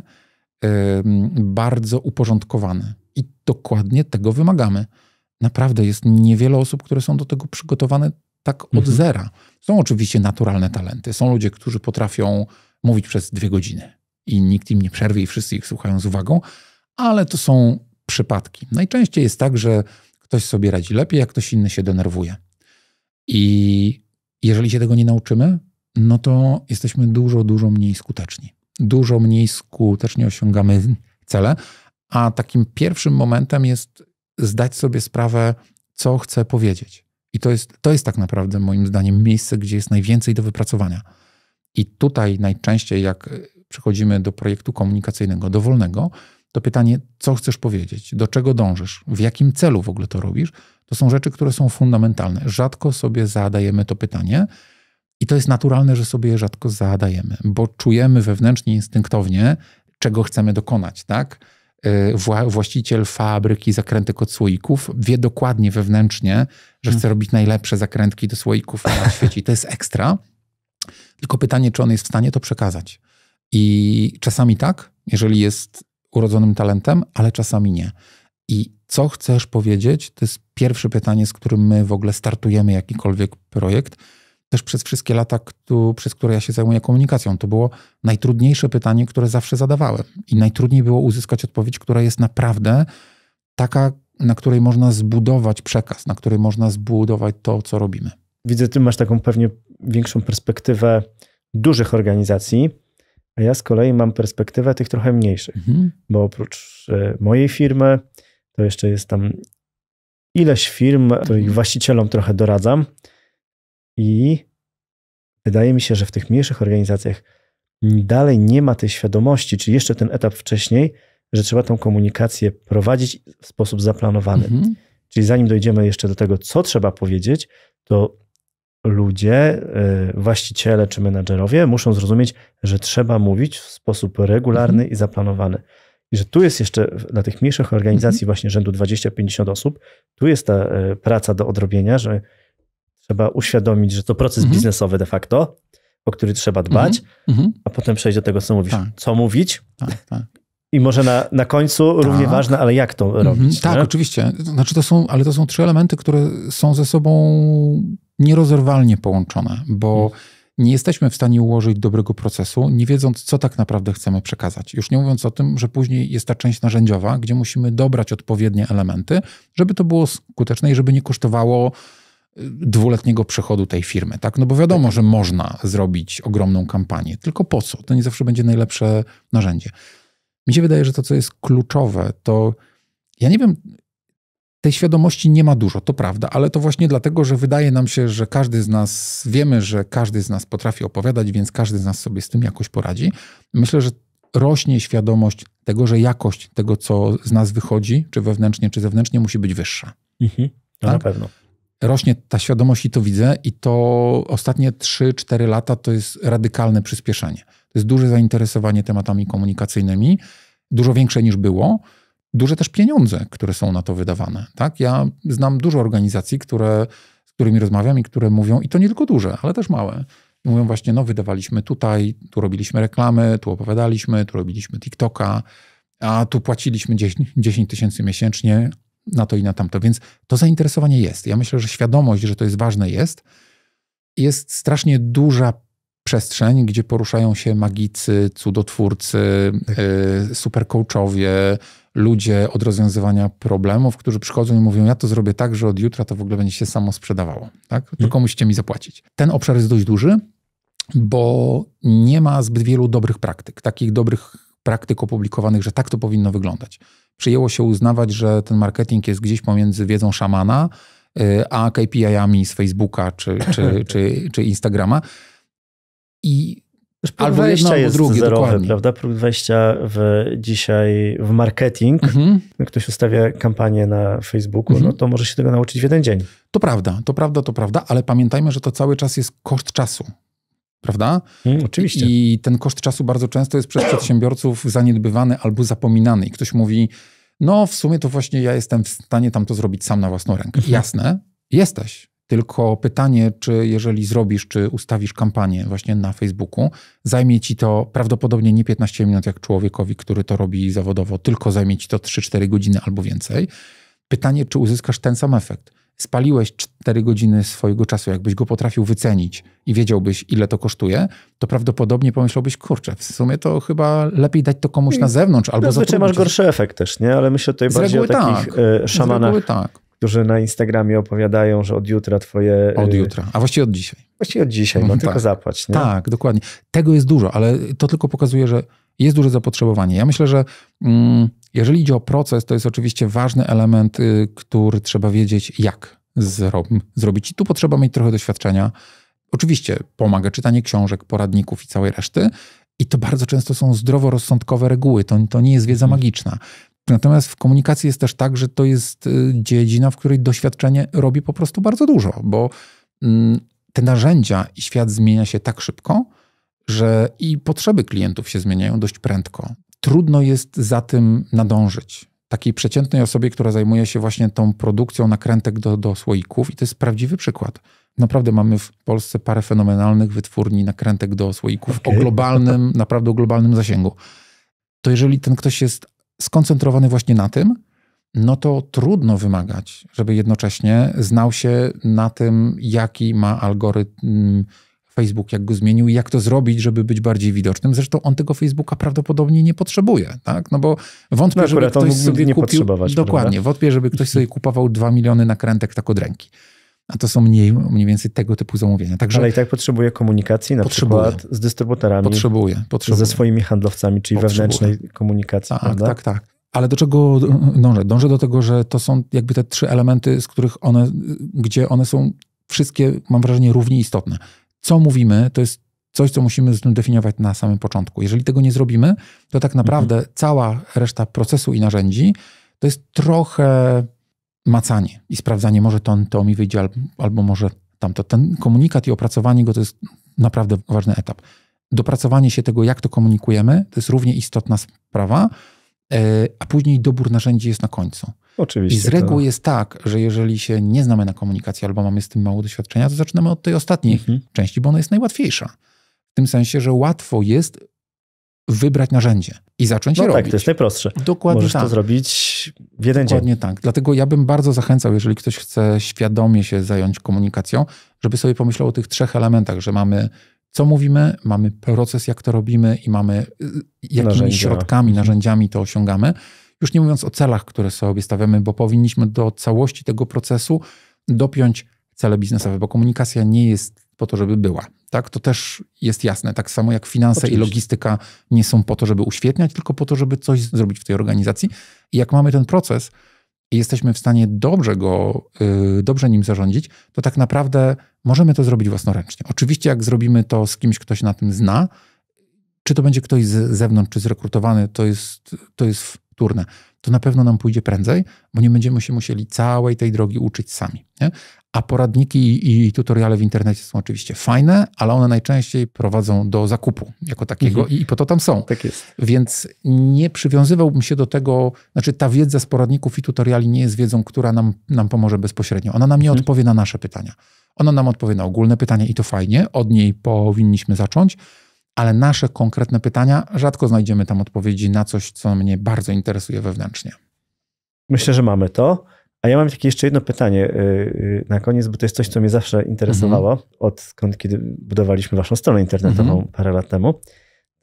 bardzo uporządkowany. I dokładnie tego wymagamy. Naprawdę jest niewiele osób, które są do tego przygotowane tak od mhm. zera. Są oczywiście naturalne talenty. Są ludzie, którzy potrafią mówić przez dwie godziny i nikt im nie przerwie i wszyscy ich słuchają z uwagą, ale to są przypadki. Najczęściej jest tak, że ktoś sobie radzi lepiej, jak ktoś inny się denerwuje. I jeżeli się tego nie nauczymy, no to jesteśmy dużo, dużo mniej skuteczni. Dużo mniej skutecznie osiągamy cele, a takim pierwszym momentem jest zdać sobie sprawę, co chcę powiedzieć. I to jest, to jest tak naprawdę moim zdaniem miejsce, gdzie jest najwięcej do wypracowania. I tutaj najczęściej, jak przechodzimy do projektu komunikacyjnego, dowolnego, to pytanie, co chcesz powiedzieć, do czego dążysz, w jakim celu w ogóle to robisz, to są rzeczy, które są fundamentalne. Rzadko sobie zadajemy to pytanie i to jest naturalne, że sobie je rzadko zadajemy, bo czujemy wewnętrznie, instynktownie, czego chcemy dokonać, tak? Y, wła właściciel fabryki zakrętek od słoików wie dokładnie wewnętrznie, że hmm. chce robić najlepsze zakrętki do słoików na [LAUGHS] świecie. I to jest ekstra. Tylko pytanie, czy on jest w stanie to przekazać. I czasami tak, jeżeli jest urodzonym talentem, ale czasami nie. I co chcesz powiedzieć? To jest pierwsze pytanie, z którym my w ogóle startujemy jakikolwiek projekt. Też przez wszystkie lata, kto, przez które ja się zajmuję komunikacją, to było najtrudniejsze pytanie, które zawsze zadawałem. I najtrudniej było uzyskać odpowiedź, która jest naprawdę taka, na której można zbudować przekaz, na której można zbudować to, co robimy. Widzę, ty masz taką pewnie większą perspektywę dużych organizacji, a ja z kolei mam perspektywę tych trochę mniejszych, mhm. bo oprócz e, mojej firmy, to jeszcze jest tam ileś firm, których mhm. właścicielom trochę doradzam i wydaje mi się, że w tych mniejszych organizacjach dalej nie ma tej świadomości, czy jeszcze ten etap wcześniej, że trzeba tą komunikację prowadzić w sposób zaplanowany. Mhm. Czyli zanim dojdziemy jeszcze do tego, co trzeba powiedzieć, to ludzie, e, właściciele czy menadżerowie muszą zrozumieć, że trzeba mówić w sposób regularny mhm. i zaplanowany że tu jest jeszcze dla tych mniejszych organizacji mhm. właśnie rzędu 20-50 osób, tu jest ta e, praca do odrobienia, że trzeba uświadomić, że to proces mhm. biznesowy de facto, o który trzeba dbać, mhm. mhm. a potem przejść do tego, co mówisz. Tak. Co mówić? Tak, tak. I może na, na końcu tak. równie ważne, ale jak to mhm. robić? Tak, oczywiście. Znaczy to są, ale to są trzy elementy, które są ze sobą nierozerwalnie połączone, bo mhm nie jesteśmy w stanie ułożyć dobrego procesu, nie wiedząc, co tak naprawdę chcemy przekazać. Już nie mówiąc o tym, że później jest ta część narzędziowa, gdzie musimy dobrać odpowiednie elementy, żeby to było skuteczne i żeby nie kosztowało y, dwuletniego przychodu tej firmy, tak? No bo wiadomo, że można zrobić ogromną kampanię, tylko po co? To nie zawsze będzie najlepsze narzędzie. Mi się wydaje, że to, co jest kluczowe, to ja nie wiem, tej świadomości nie ma dużo, to prawda, ale to właśnie dlatego, że wydaje nam się, że każdy z nas, wiemy, że każdy z nas potrafi opowiadać, więc każdy z nas sobie z tym jakoś poradzi. Myślę, że rośnie świadomość tego, że jakość tego, co z nas wychodzi, czy wewnętrznie, czy zewnętrznie, musi być wyższa. Mhm. No, tak? Na pewno. Rośnie ta świadomość i to widzę, i to ostatnie 3-4 lata to jest radykalne przyspieszenie. To jest duże zainteresowanie tematami komunikacyjnymi, dużo większe niż było duże też pieniądze, które są na to wydawane. Tak? Ja znam dużo organizacji, które, z którymi rozmawiam i które mówią, i to nie tylko duże, ale też małe. mówią właśnie, no wydawaliśmy tutaj, tu robiliśmy reklamy, tu opowiadaliśmy, tu robiliśmy TikToka, a tu płaciliśmy 10 tysięcy miesięcznie na to i na tamto. Więc to zainteresowanie jest. Ja myślę, że świadomość, że to jest ważne jest. Jest strasznie duża przestrzeń, gdzie poruszają się magicy, cudotwórcy, tak. y, supercoachowie, ludzie od rozwiązywania problemów, którzy przychodzą i mówią, ja to zrobię tak, że od jutra to w ogóle będzie się samo sprzedawało. Tak? Tylko musicie mhm. mi zapłacić. Ten obszar jest dość duży, bo nie ma zbyt wielu dobrych praktyk, takich dobrych praktyk opublikowanych, że tak to powinno wyglądać. Przyjęło się uznawać, że ten marketing jest gdzieś pomiędzy wiedzą szamana, y, a KPI-ami z Facebooka czy, czy, [LAUGHS] czy, czy Instagrama. I Próg Albo 20 jedno, jest drugie, zerowy, dokładnie. prawda? Próg wejścia w, dzisiaj w marketing, mhm. ktoś ustawia kampanię na Facebooku, mhm. no to może się tego nauczyć w jeden dzień. To prawda, to prawda, to prawda, ale pamiętajmy, że to cały czas jest koszt czasu. Prawda? Mm, oczywiście. I ten koszt czasu bardzo często jest przez przedsiębiorców zaniedbywany albo zapominany. I ktoś mówi, no w sumie to właśnie ja jestem w stanie tam to zrobić sam na własną rękę. Mhm. Jasne, jesteś tylko pytanie, czy jeżeli zrobisz, czy ustawisz kampanię właśnie na Facebooku, zajmie ci to prawdopodobnie nie 15 minut jak człowiekowi, który to robi zawodowo, tylko zajmie ci to 3-4 godziny albo więcej. Pytanie, czy uzyskasz ten sam efekt. Spaliłeś 4 godziny swojego czasu, jakbyś go potrafił wycenić i wiedziałbyś, ile to kosztuje, to prawdopodobnie pomyślałbyś, kurczę, w sumie to chyba lepiej dać to komuś no na zewnątrz albo Zazwyczaj masz gorszy efekt też, nie? Ale myślę tutaj bardziej o takich tak. szamanach. E, Z reguły tak którzy na Instagramie opowiadają, że od jutra twoje... Y, od jutra, a właściwie od dzisiaj. Właściwie od dzisiaj, no, no tylko tak. zapłać. Nie? Tak, dokładnie. Tego jest dużo, ale to tylko pokazuje, że jest duże zapotrzebowanie. Ja myślę, że mm, jeżeli idzie o proces, to jest oczywiście ważny element, y, który trzeba wiedzieć, jak zrobić. I tu potrzeba mieć trochę doświadczenia. Oczywiście pomaga czytanie książek, poradników i całej reszty. I to bardzo często są zdroworozsądkowe reguły. To, to nie jest wiedza mhm. magiczna. Natomiast w komunikacji jest też tak, że to jest y, dziedzina, w której doświadczenie robi po prostu bardzo dużo, bo mm, te narzędzia i świat zmienia się tak szybko, że i potrzeby klientów się zmieniają dość prędko. Trudno jest za tym nadążyć. Takiej przeciętnej osobie, która zajmuje się właśnie tą produkcją nakrętek do, do słoików, i to jest prawdziwy przykład. Naprawdę mamy w Polsce parę fenomenalnych wytwórni nakrętek do słoików okay. o globalnym, naprawdę o globalnym zasięgu. To jeżeli ten ktoś jest skoncentrowany właśnie na tym, no to trudno wymagać, żeby jednocześnie znał się na tym, jaki ma algorytm Facebook, jak go zmienił i jak to zrobić, żeby być bardziej widocznym. Zresztą on tego Facebooka prawdopodobnie nie potrzebuje, tak? No bo wątpię, no, żeby ktoś sobie kupił... Dokładnie, prawda? wątpię, żeby ktoś sobie kupował 2 miliony nakrętek tak od ręki a to są mniej, mniej więcej tego typu zamówienia. Także Ale i tak potrzebuje komunikacji na potrzebuje. przykład z dystrybutorami. Potrzebuje, potrzebuje. Ze swoimi handlowcami, czyli potrzebuje. wewnętrznej komunikacji, tak, prawda? Tak, tak. Ale do czego dążę? Dążę do tego, że to są jakby te trzy elementy, z których one, gdzie one są wszystkie, mam wrażenie, równie istotne. Co mówimy, to jest coś, co musimy zdefiniować na samym początku. Jeżeli tego nie zrobimy, to tak naprawdę mhm. cała reszta procesu i narzędzi to jest trochę macanie i sprawdzanie, może to, to mi wyjdzie, albo, albo może tamto. Ten komunikat i opracowanie go to jest naprawdę ważny etap. Dopracowanie się tego, jak to komunikujemy, to jest równie istotna sprawa, e, a później dobór narzędzi jest na końcu. Oczywiście. I z reguły to... jest tak, że jeżeli się nie znamy na komunikacji albo mamy z tym mało doświadczenia, to zaczynamy od tej ostatniej mhm. części, bo ona jest najłatwiejsza. W tym sensie, że łatwo jest wybrać narzędzie i zacząć no je tak, robić. Tak, to jest najprostsze. Dokładnie Możesz tak. to zrobić w jeden Dokładnie dzień. tak. Dlatego ja bym bardzo zachęcał, jeżeli ktoś chce świadomie się zająć komunikacją, żeby sobie pomyślał o tych trzech elementach, że mamy co mówimy, mamy proces, jak to robimy i mamy y, jakimi Narzędzia. środkami, mhm. narzędziami to osiągamy. Już nie mówiąc o celach, które sobie stawiamy, bo powinniśmy do całości tego procesu dopiąć cele biznesowe, bo komunikacja nie jest po to, żeby była. Tak? To też jest jasne. Tak samo jak finanse Oczywiście. i logistyka nie są po to, żeby uświetniać, tylko po to, żeby coś zrobić w tej organizacji. I jak mamy ten proces i jesteśmy w stanie dobrze go, yy, dobrze nim zarządzić, to tak naprawdę możemy to zrobić własnoręcznie. Oczywiście jak zrobimy to z kimś, kto się na tym zna, czy to będzie ktoś z zewnątrz, czy zrekrutowany, to jest, to jest wtórne. To na pewno nam pójdzie prędzej, bo nie będziemy się musieli całej tej drogi uczyć sami. Nie? A poradniki i, tutoriale w internecie są oczywiście fajne, ale one najczęściej prowadzą do zakupu jako takiego mhm. i po to tam są. Tak jest. Więc nie przywiązywałbym się do tego, znaczy ta wiedza z poradników i tutoriali nie jest wiedzą, która nam, nam pomoże bezpośrednio. Ona nam nie mhm. odpowie na nasze pytania. Ona nam odpowie na ogólne pytania i to fajnie, od niej powinniśmy zacząć, ale nasze konkretne pytania rzadko znajdziemy tam odpowiedzi na coś, co mnie bardzo interesuje wewnętrznie. Myślę, że mamy to. A ja mam takie jeszcze jedno pytanie y, y, na koniec, bo to jest coś, co mnie zawsze interesowało, mhm. odkąd kiedy budowaliśmy waszą stronę internetową mhm. parę lat temu.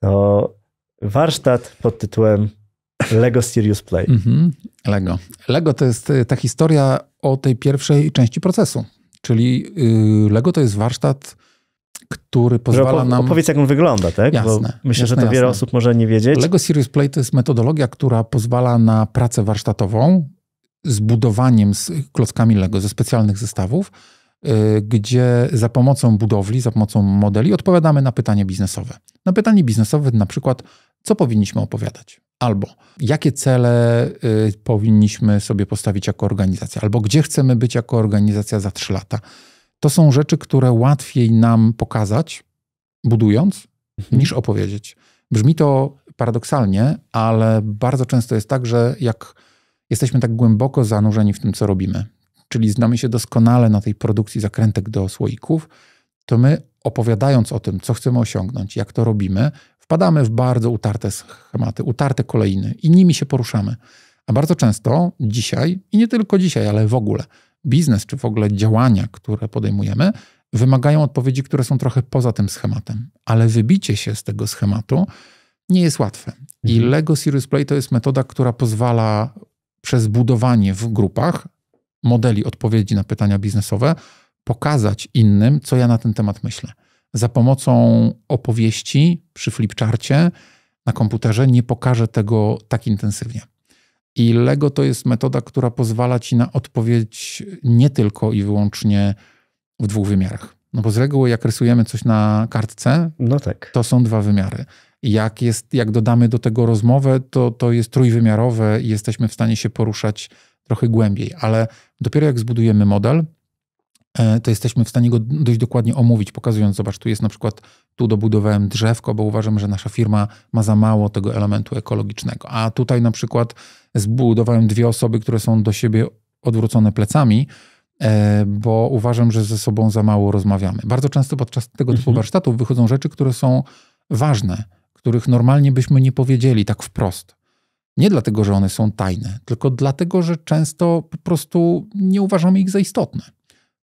To warsztat pod tytułem Lego Serious Play. Mhm. Lego. Lego to jest y, ta historia o tej pierwszej części procesu. Czyli Lego to jest warsztat, który pozwala nam... Opowiedz, jak on wygląda, tak? Jasne. Bo myślę, jasne, że to jasne. wiele osób może nie wiedzieć. Lego Serious Play to jest metodologia, która pozwala na pracę warsztatową z budowaniem z klockami Lego, ze specjalnych zestawów, y, gdzie za pomocą budowli, za pomocą modeli odpowiadamy na pytanie biznesowe. Na pytanie biznesowe na przykład, co powinniśmy opowiadać? Albo jakie cele y, powinniśmy sobie postawić jako organizacja? Albo gdzie chcemy być jako organizacja za trzy lata? To są rzeczy, które łatwiej nam pokazać, budując, mhm. niż opowiedzieć. Brzmi to paradoksalnie, ale bardzo często jest tak, że jak jesteśmy tak głęboko zanurzeni w tym, co robimy, czyli znamy się doskonale na tej produkcji zakrętek do słoików, to my opowiadając o tym, co chcemy osiągnąć, jak to robimy, wpadamy w bardzo utarte schematy, utarte kolejny i nimi się poruszamy. A bardzo często dzisiaj, i nie tylko dzisiaj, ale w ogóle, biznes czy w ogóle działania, które podejmujemy, wymagają odpowiedzi, które są trochę poza tym schematem. Ale wybicie się z tego schematu nie jest łatwe. I mhm. Lego Serious Play to jest metoda, która pozwala przez budowanie w grupach modeli odpowiedzi na pytania biznesowe pokazać innym, co ja na ten temat myślę. Za pomocą opowieści przy flipcharcie na komputerze nie pokażę tego tak intensywnie. I Lego to jest metoda, która pozwala ci na odpowiedź nie tylko i wyłącznie w dwóch wymiarach. No bo z reguły, jak rysujemy coś na kartce, no tak. to są dwa wymiary. Jak, jest, jak dodamy do tego rozmowę, to, to jest trójwymiarowe i jesteśmy w stanie się poruszać trochę głębiej, ale dopiero jak zbudujemy model, e, to jesteśmy w stanie go dość dokładnie omówić, pokazując, zobacz, tu jest na przykład, tu dobudowałem drzewko, bo uważam, że nasza firma ma za mało tego elementu ekologicznego. A tutaj na przykład zbudowałem dwie osoby, które są do siebie odwrócone plecami, e, bo uważam, że ze sobą za mało rozmawiamy. Bardzo często podczas tego typu mhm. warsztatów wychodzą rzeczy, które są ważne których normalnie byśmy nie powiedzieli tak wprost. Nie dlatego, że one są tajne, tylko dlatego, że często po prostu nie uważamy ich za istotne.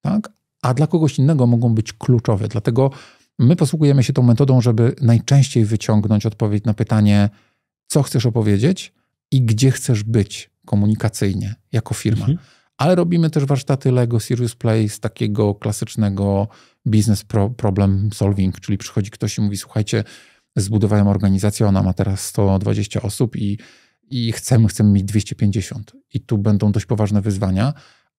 Tak? A dla kogoś innego mogą być kluczowe. Dlatego my posługujemy się tą metodą, żeby najczęściej wyciągnąć odpowiedź na pytanie, co chcesz opowiedzieć i gdzie chcesz być komunikacyjnie jako firma. Mhm. Ale robimy też warsztaty Lego Serious Play z takiego klasycznego business pro problem solving, czyli przychodzi ktoś i mówi: Słuchajcie, zbudowałem organizację, ona ma teraz 120 osób i, i chcemy, chcemy mieć 250. I tu będą dość poważne wyzwania,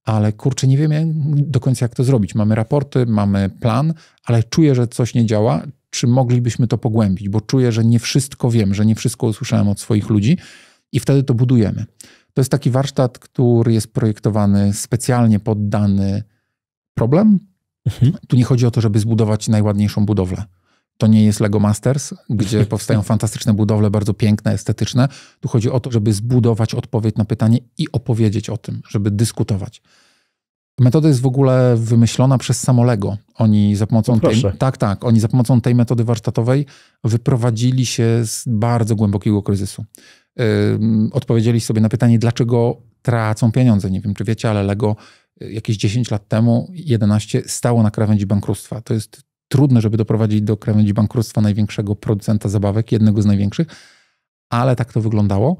ale kurczę, nie wiemy do końca, jak to zrobić. Mamy raporty, mamy plan, ale czuję, że coś nie działa. Czy moglibyśmy to pogłębić? Bo czuję, że nie wszystko wiem, że nie wszystko usłyszałem od swoich ludzi i wtedy to budujemy. To jest taki warsztat, który jest projektowany specjalnie pod dany problem. Mhm. Tu nie chodzi o to, żeby zbudować najładniejszą budowlę to nie jest Lego Masters, gdzie [LAUGHS] powstają fantastyczne budowle, bardzo piękne, estetyczne. Tu chodzi o to, żeby zbudować odpowiedź na pytanie i opowiedzieć o tym, żeby dyskutować. Metoda jest w ogóle wymyślona przez samo Lego. Oni za pomocą tej, tak, tak, oni za pomocą tej metody warsztatowej wyprowadzili się z bardzo głębokiego kryzysu. Yy, odpowiedzieli sobie na pytanie, dlaczego tracą pieniądze. Nie wiem, czy wiecie, ale Lego y, jakieś 10 lat temu, 11, stało na krawędzi bankructwa. To jest trudne żeby doprowadzić do krawędzi bankructwa największego producenta zabawek, jednego z największych, ale tak to wyglądało.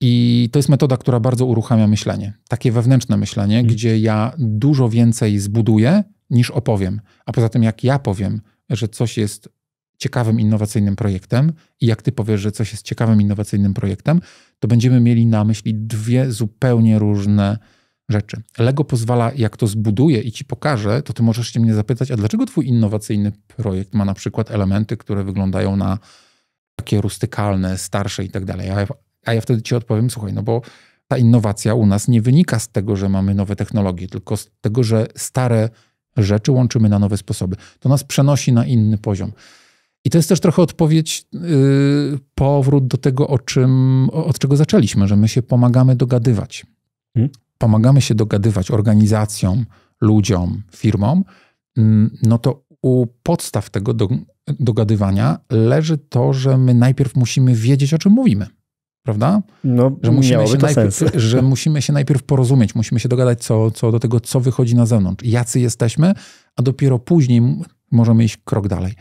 I to jest metoda, która bardzo uruchamia myślenie, takie wewnętrzne myślenie, mhm. gdzie ja dużo więcej zbuduję niż opowiem. A poza tym, jak ja powiem, że coś jest ciekawym, innowacyjnym projektem i jak ty powiesz, że coś jest ciekawym, innowacyjnym projektem, to będziemy mieli na myśli dwie zupełnie różne rzeczy. Lego pozwala, jak to zbuduje i ci pokaże, to ty możesz się mnie zapytać, a dlaczego twój innowacyjny projekt ma na przykład elementy, które wyglądają na takie rustykalne, starsze i tak dalej. A ja wtedy ci odpowiem, słuchaj, no bo ta innowacja u nas nie wynika z tego, że mamy nowe technologie, tylko z tego, że stare rzeczy łączymy na nowe sposoby. To nas przenosi na inny poziom. I to jest też trochę odpowiedź, yy, powrót do tego, o czym, od czego zaczęliśmy, że my się pomagamy dogadywać. Hmm? pomagamy się dogadywać organizacjom, ludziom, firmom, mm, no to u podstaw tego do, dogadywania leży to, że my najpierw musimy wiedzieć, o czym mówimy. Prawda? No, że, musimy się najpierw, sens. że musimy się najpierw porozumieć, musimy się dogadać co, co do tego, co wychodzi na zewnątrz, jacy jesteśmy, a dopiero później możemy iść krok dalej.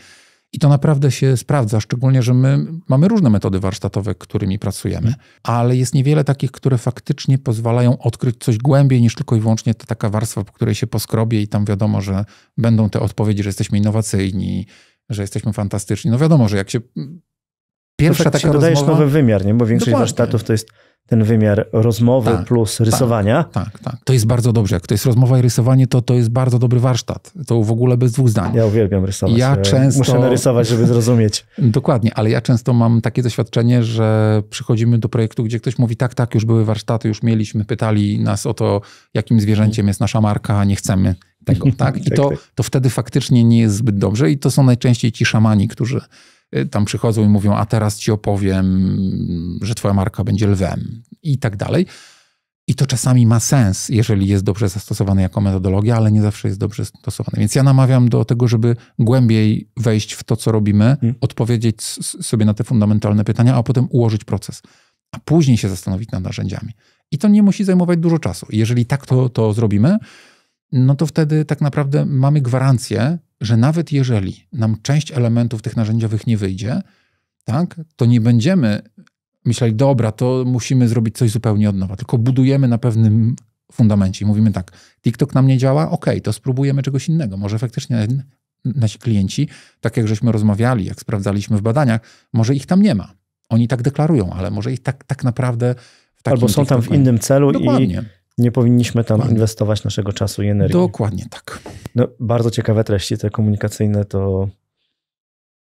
I to naprawdę się sprawdza, szczególnie, że my mamy różne metody warsztatowe, którymi pracujemy, ale jest niewiele takich, które faktycznie pozwalają odkryć coś głębiej niż tylko i wyłącznie ta taka warstwa, po której się poskrobie i tam wiadomo, że będą te odpowiedzi, że jesteśmy innowacyjni, że jesteśmy fantastyczni. No wiadomo, że jak się pierwsza to taka dodajesz dajesz nowy wymiar, nie? Bo większość Dokładnie. warsztatów to jest ten wymiar rozmowy tak, plus tak, rysowania. Tak, tak, tak, To jest bardzo dobrze. Jak to jest rozmowa i rysowanie, to to jest bardzo dobry warsztat. To w ogóle bez dwóch zdań. Ja uwielbiam rysować. Ja e, często... Muszę narysować, żeby zrozumieć. [LAUGHS] Dokładnie, ale ja często mam takie doświadczenie, że przychodzimy do projektu, gdzie ktoś mówi tak, tak, już były warsztaty, już mieliśmy, pytali nas o to, jakim zwierzęciem jest nasza marka, nie chcemy tego, tak? I [LAUGHS] tak, to, tak. to wtedy faktycznie nie jest zbyt dobrze i to są najczęściej ci szamani, którzy Y, tam przychodzą i mówią, a teraz ci opowiem, że twoja marka będzie lwem i tak dalej. I to czasami ma sens, jeżeli jest dobrze zastosowane jako metodologia, ale nie zawsze jest dobrze stosowane. Więc ja namawiam do tego, żeby głębiej wejść w to, co robimy, hmm. odpowiedzieć sobie na te fundamentalne pytania, a potem ułożyć proces, a później się zastanowić nad narzędziami. I to nie musi zajmować dużo czasu. Jeżeli tak to, to zrobimy, no to wtedy tak naprawdę mamy gwarancję, że nawet jeżeli nam część elementów tych narzędziowych nie wyjdzie, tak, to nie będziemy myśleli, dobra, to musimy zrobić coś zupełnie od nowa, tylko budujemy na pewnym fundamencie mówimy tak, TikTok nam nie działa, ok, to spróbujemy czegoś innego. Może faktycznie nasi klienci, tak jak żeśmy rozmawiali, jak sprawdzaliśmy w badaniach, może ich tam nie ma. Oni tak deklarują, ale może ich tak, tak naprawdę w takim Albo są tam w innym celu Dokładnie. i nie powinniśmy tam Dokładnie. inwestować naszego czasu i energii. Dokładnie tak. No, bardzo ciekawe treści te komunikacyjne to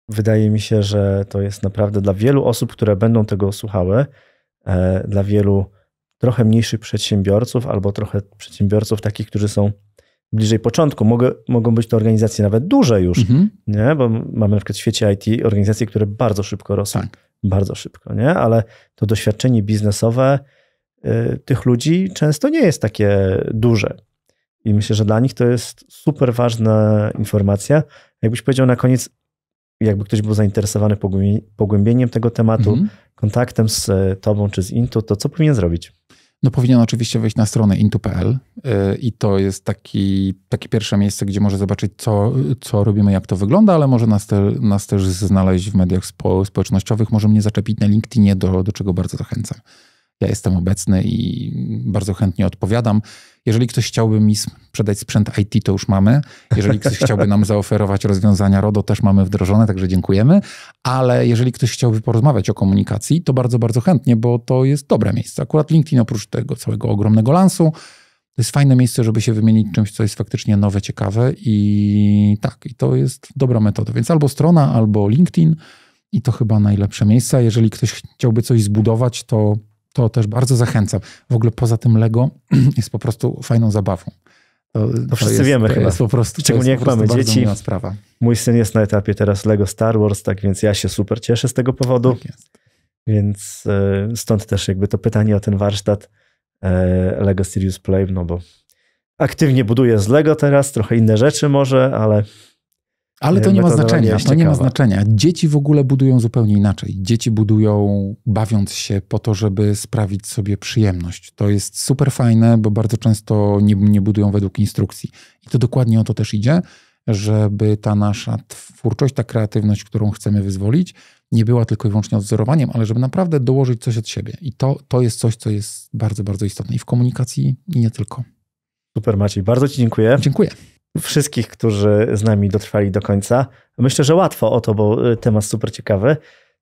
wydaje mi się, że to jest naprawdę dla wielu osób, które będą tego słuchały, e, dla wielu trochę mniejszych przedsiębiorców albo trochę przedsiębiorców takich, którzy są bliżej początku. Mogę, mogą być to organizacje nawet duże już, mhm. nie? bo mamy na przykład w świecie IT organizacje, które bardzo szybko rosną. Tak. Bardzo szybko, nie? ale to doświadczenie biznesowe, Y, tych ludzi często nie jest takie duże. I myślę, że dla nich to jest super ważna informacja. Jakbyś powiedział na koniec, jakby ktoś był zainteresowany pogłębieniem tego tematu, mm kontaktem z e, tobą czy z Intu, to co powinien zrobić? No powinien oczywiście wejść na stronę intu.pl e, i to jest taki, takie pierwsze miejsce, gdzie może zobaczyć, co, co robimy, jak to wygląda, ale może nas, te, nas też znaleźć w mediach społecznościowych, może mnie zaczepić na LinkedInie, do, do czego bardzo zachęcam. Ja jestem obecny i bardzo chętnie odpowiadam. Jeżeli ktoś chciałby mi sprzedać sprzęt IT, to już mamy. Jeżeli ktoś chciałby nam [LAUGHS] zaoferować rozwiązania RODO, też mamy wdrożone, także dziękujemy. Ale jeżeli ktoś chciałby porozmawiać o komunikacji, to bardzo, bardzo chętnie, bo to jest dobre miejsce. Akurat LinkedIn oprócz tego całego ogromnego lansu, to jest fajne miejsce, żeby się wymienić czymś, co jest faktycznie nowe, ciekawe i tak, i to jest dobra metoda. Więc albo strona, albo LinkedIn i to chyba najlepsze miejsca. Jeżeli ktoś chciałby coś zbudować, to to też bardzo zachęcam. W ogóle poza tym Lego [CLEARS THROAT] jest po prostu fajną zabawą. To, to wszyscy jest, wiemy to chyba. Jest po prostu, Szczególnie jak mamy dzieci. Mój syn jest na etapie teraz Lego Star Wars, tak więc ja się super cieszę z tego powodu. Tak więc y, stąd też jakby to pytanie o ten warsztat y, Lego Serious Play, no bo aktywnie buduję z Lego teraz, trochę inne rzeczy może, ale ale to nie ma znaczenia. To nie ma znaczenia. Dzieci w ogóle budują zupełnie inaczej. Dzieci budują bawiąc się po to, żeby sprawić sobie przyjemność. To jest super fajne, bo bardzo często nie, nie budują według instrukcji. I to dokładnie o to też idzie, żeby ta nasza twórczość, ta kreatywność, którą chcemy wyzwolić, nie była tylko i wyłącznie odzorowaniem, ale żeby naprawdę dołożyć coś od siebie. I to, to jest coś, co jest bardzo, bardzo istotne i w komunikacji, i nie tylko. Super Maciej, bardzo Ci dziękuję. Dziękuję wszystkich, którzy z nami dotrwali do końca. Myślę, że łatwo o to, bo y, temat super ciekawy.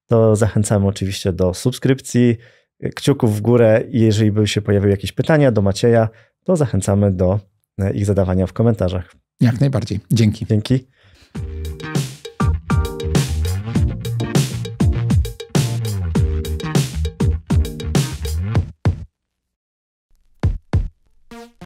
To zachęcamy oczywiście do subskrypcji, y, kciuków w górę i jeżeli by się pojawiły jakieś pytania do Macieja, to zachęcamy do y, ich zadawania w komentarzach. Jak najbardziej. Dzięki. Dzięki.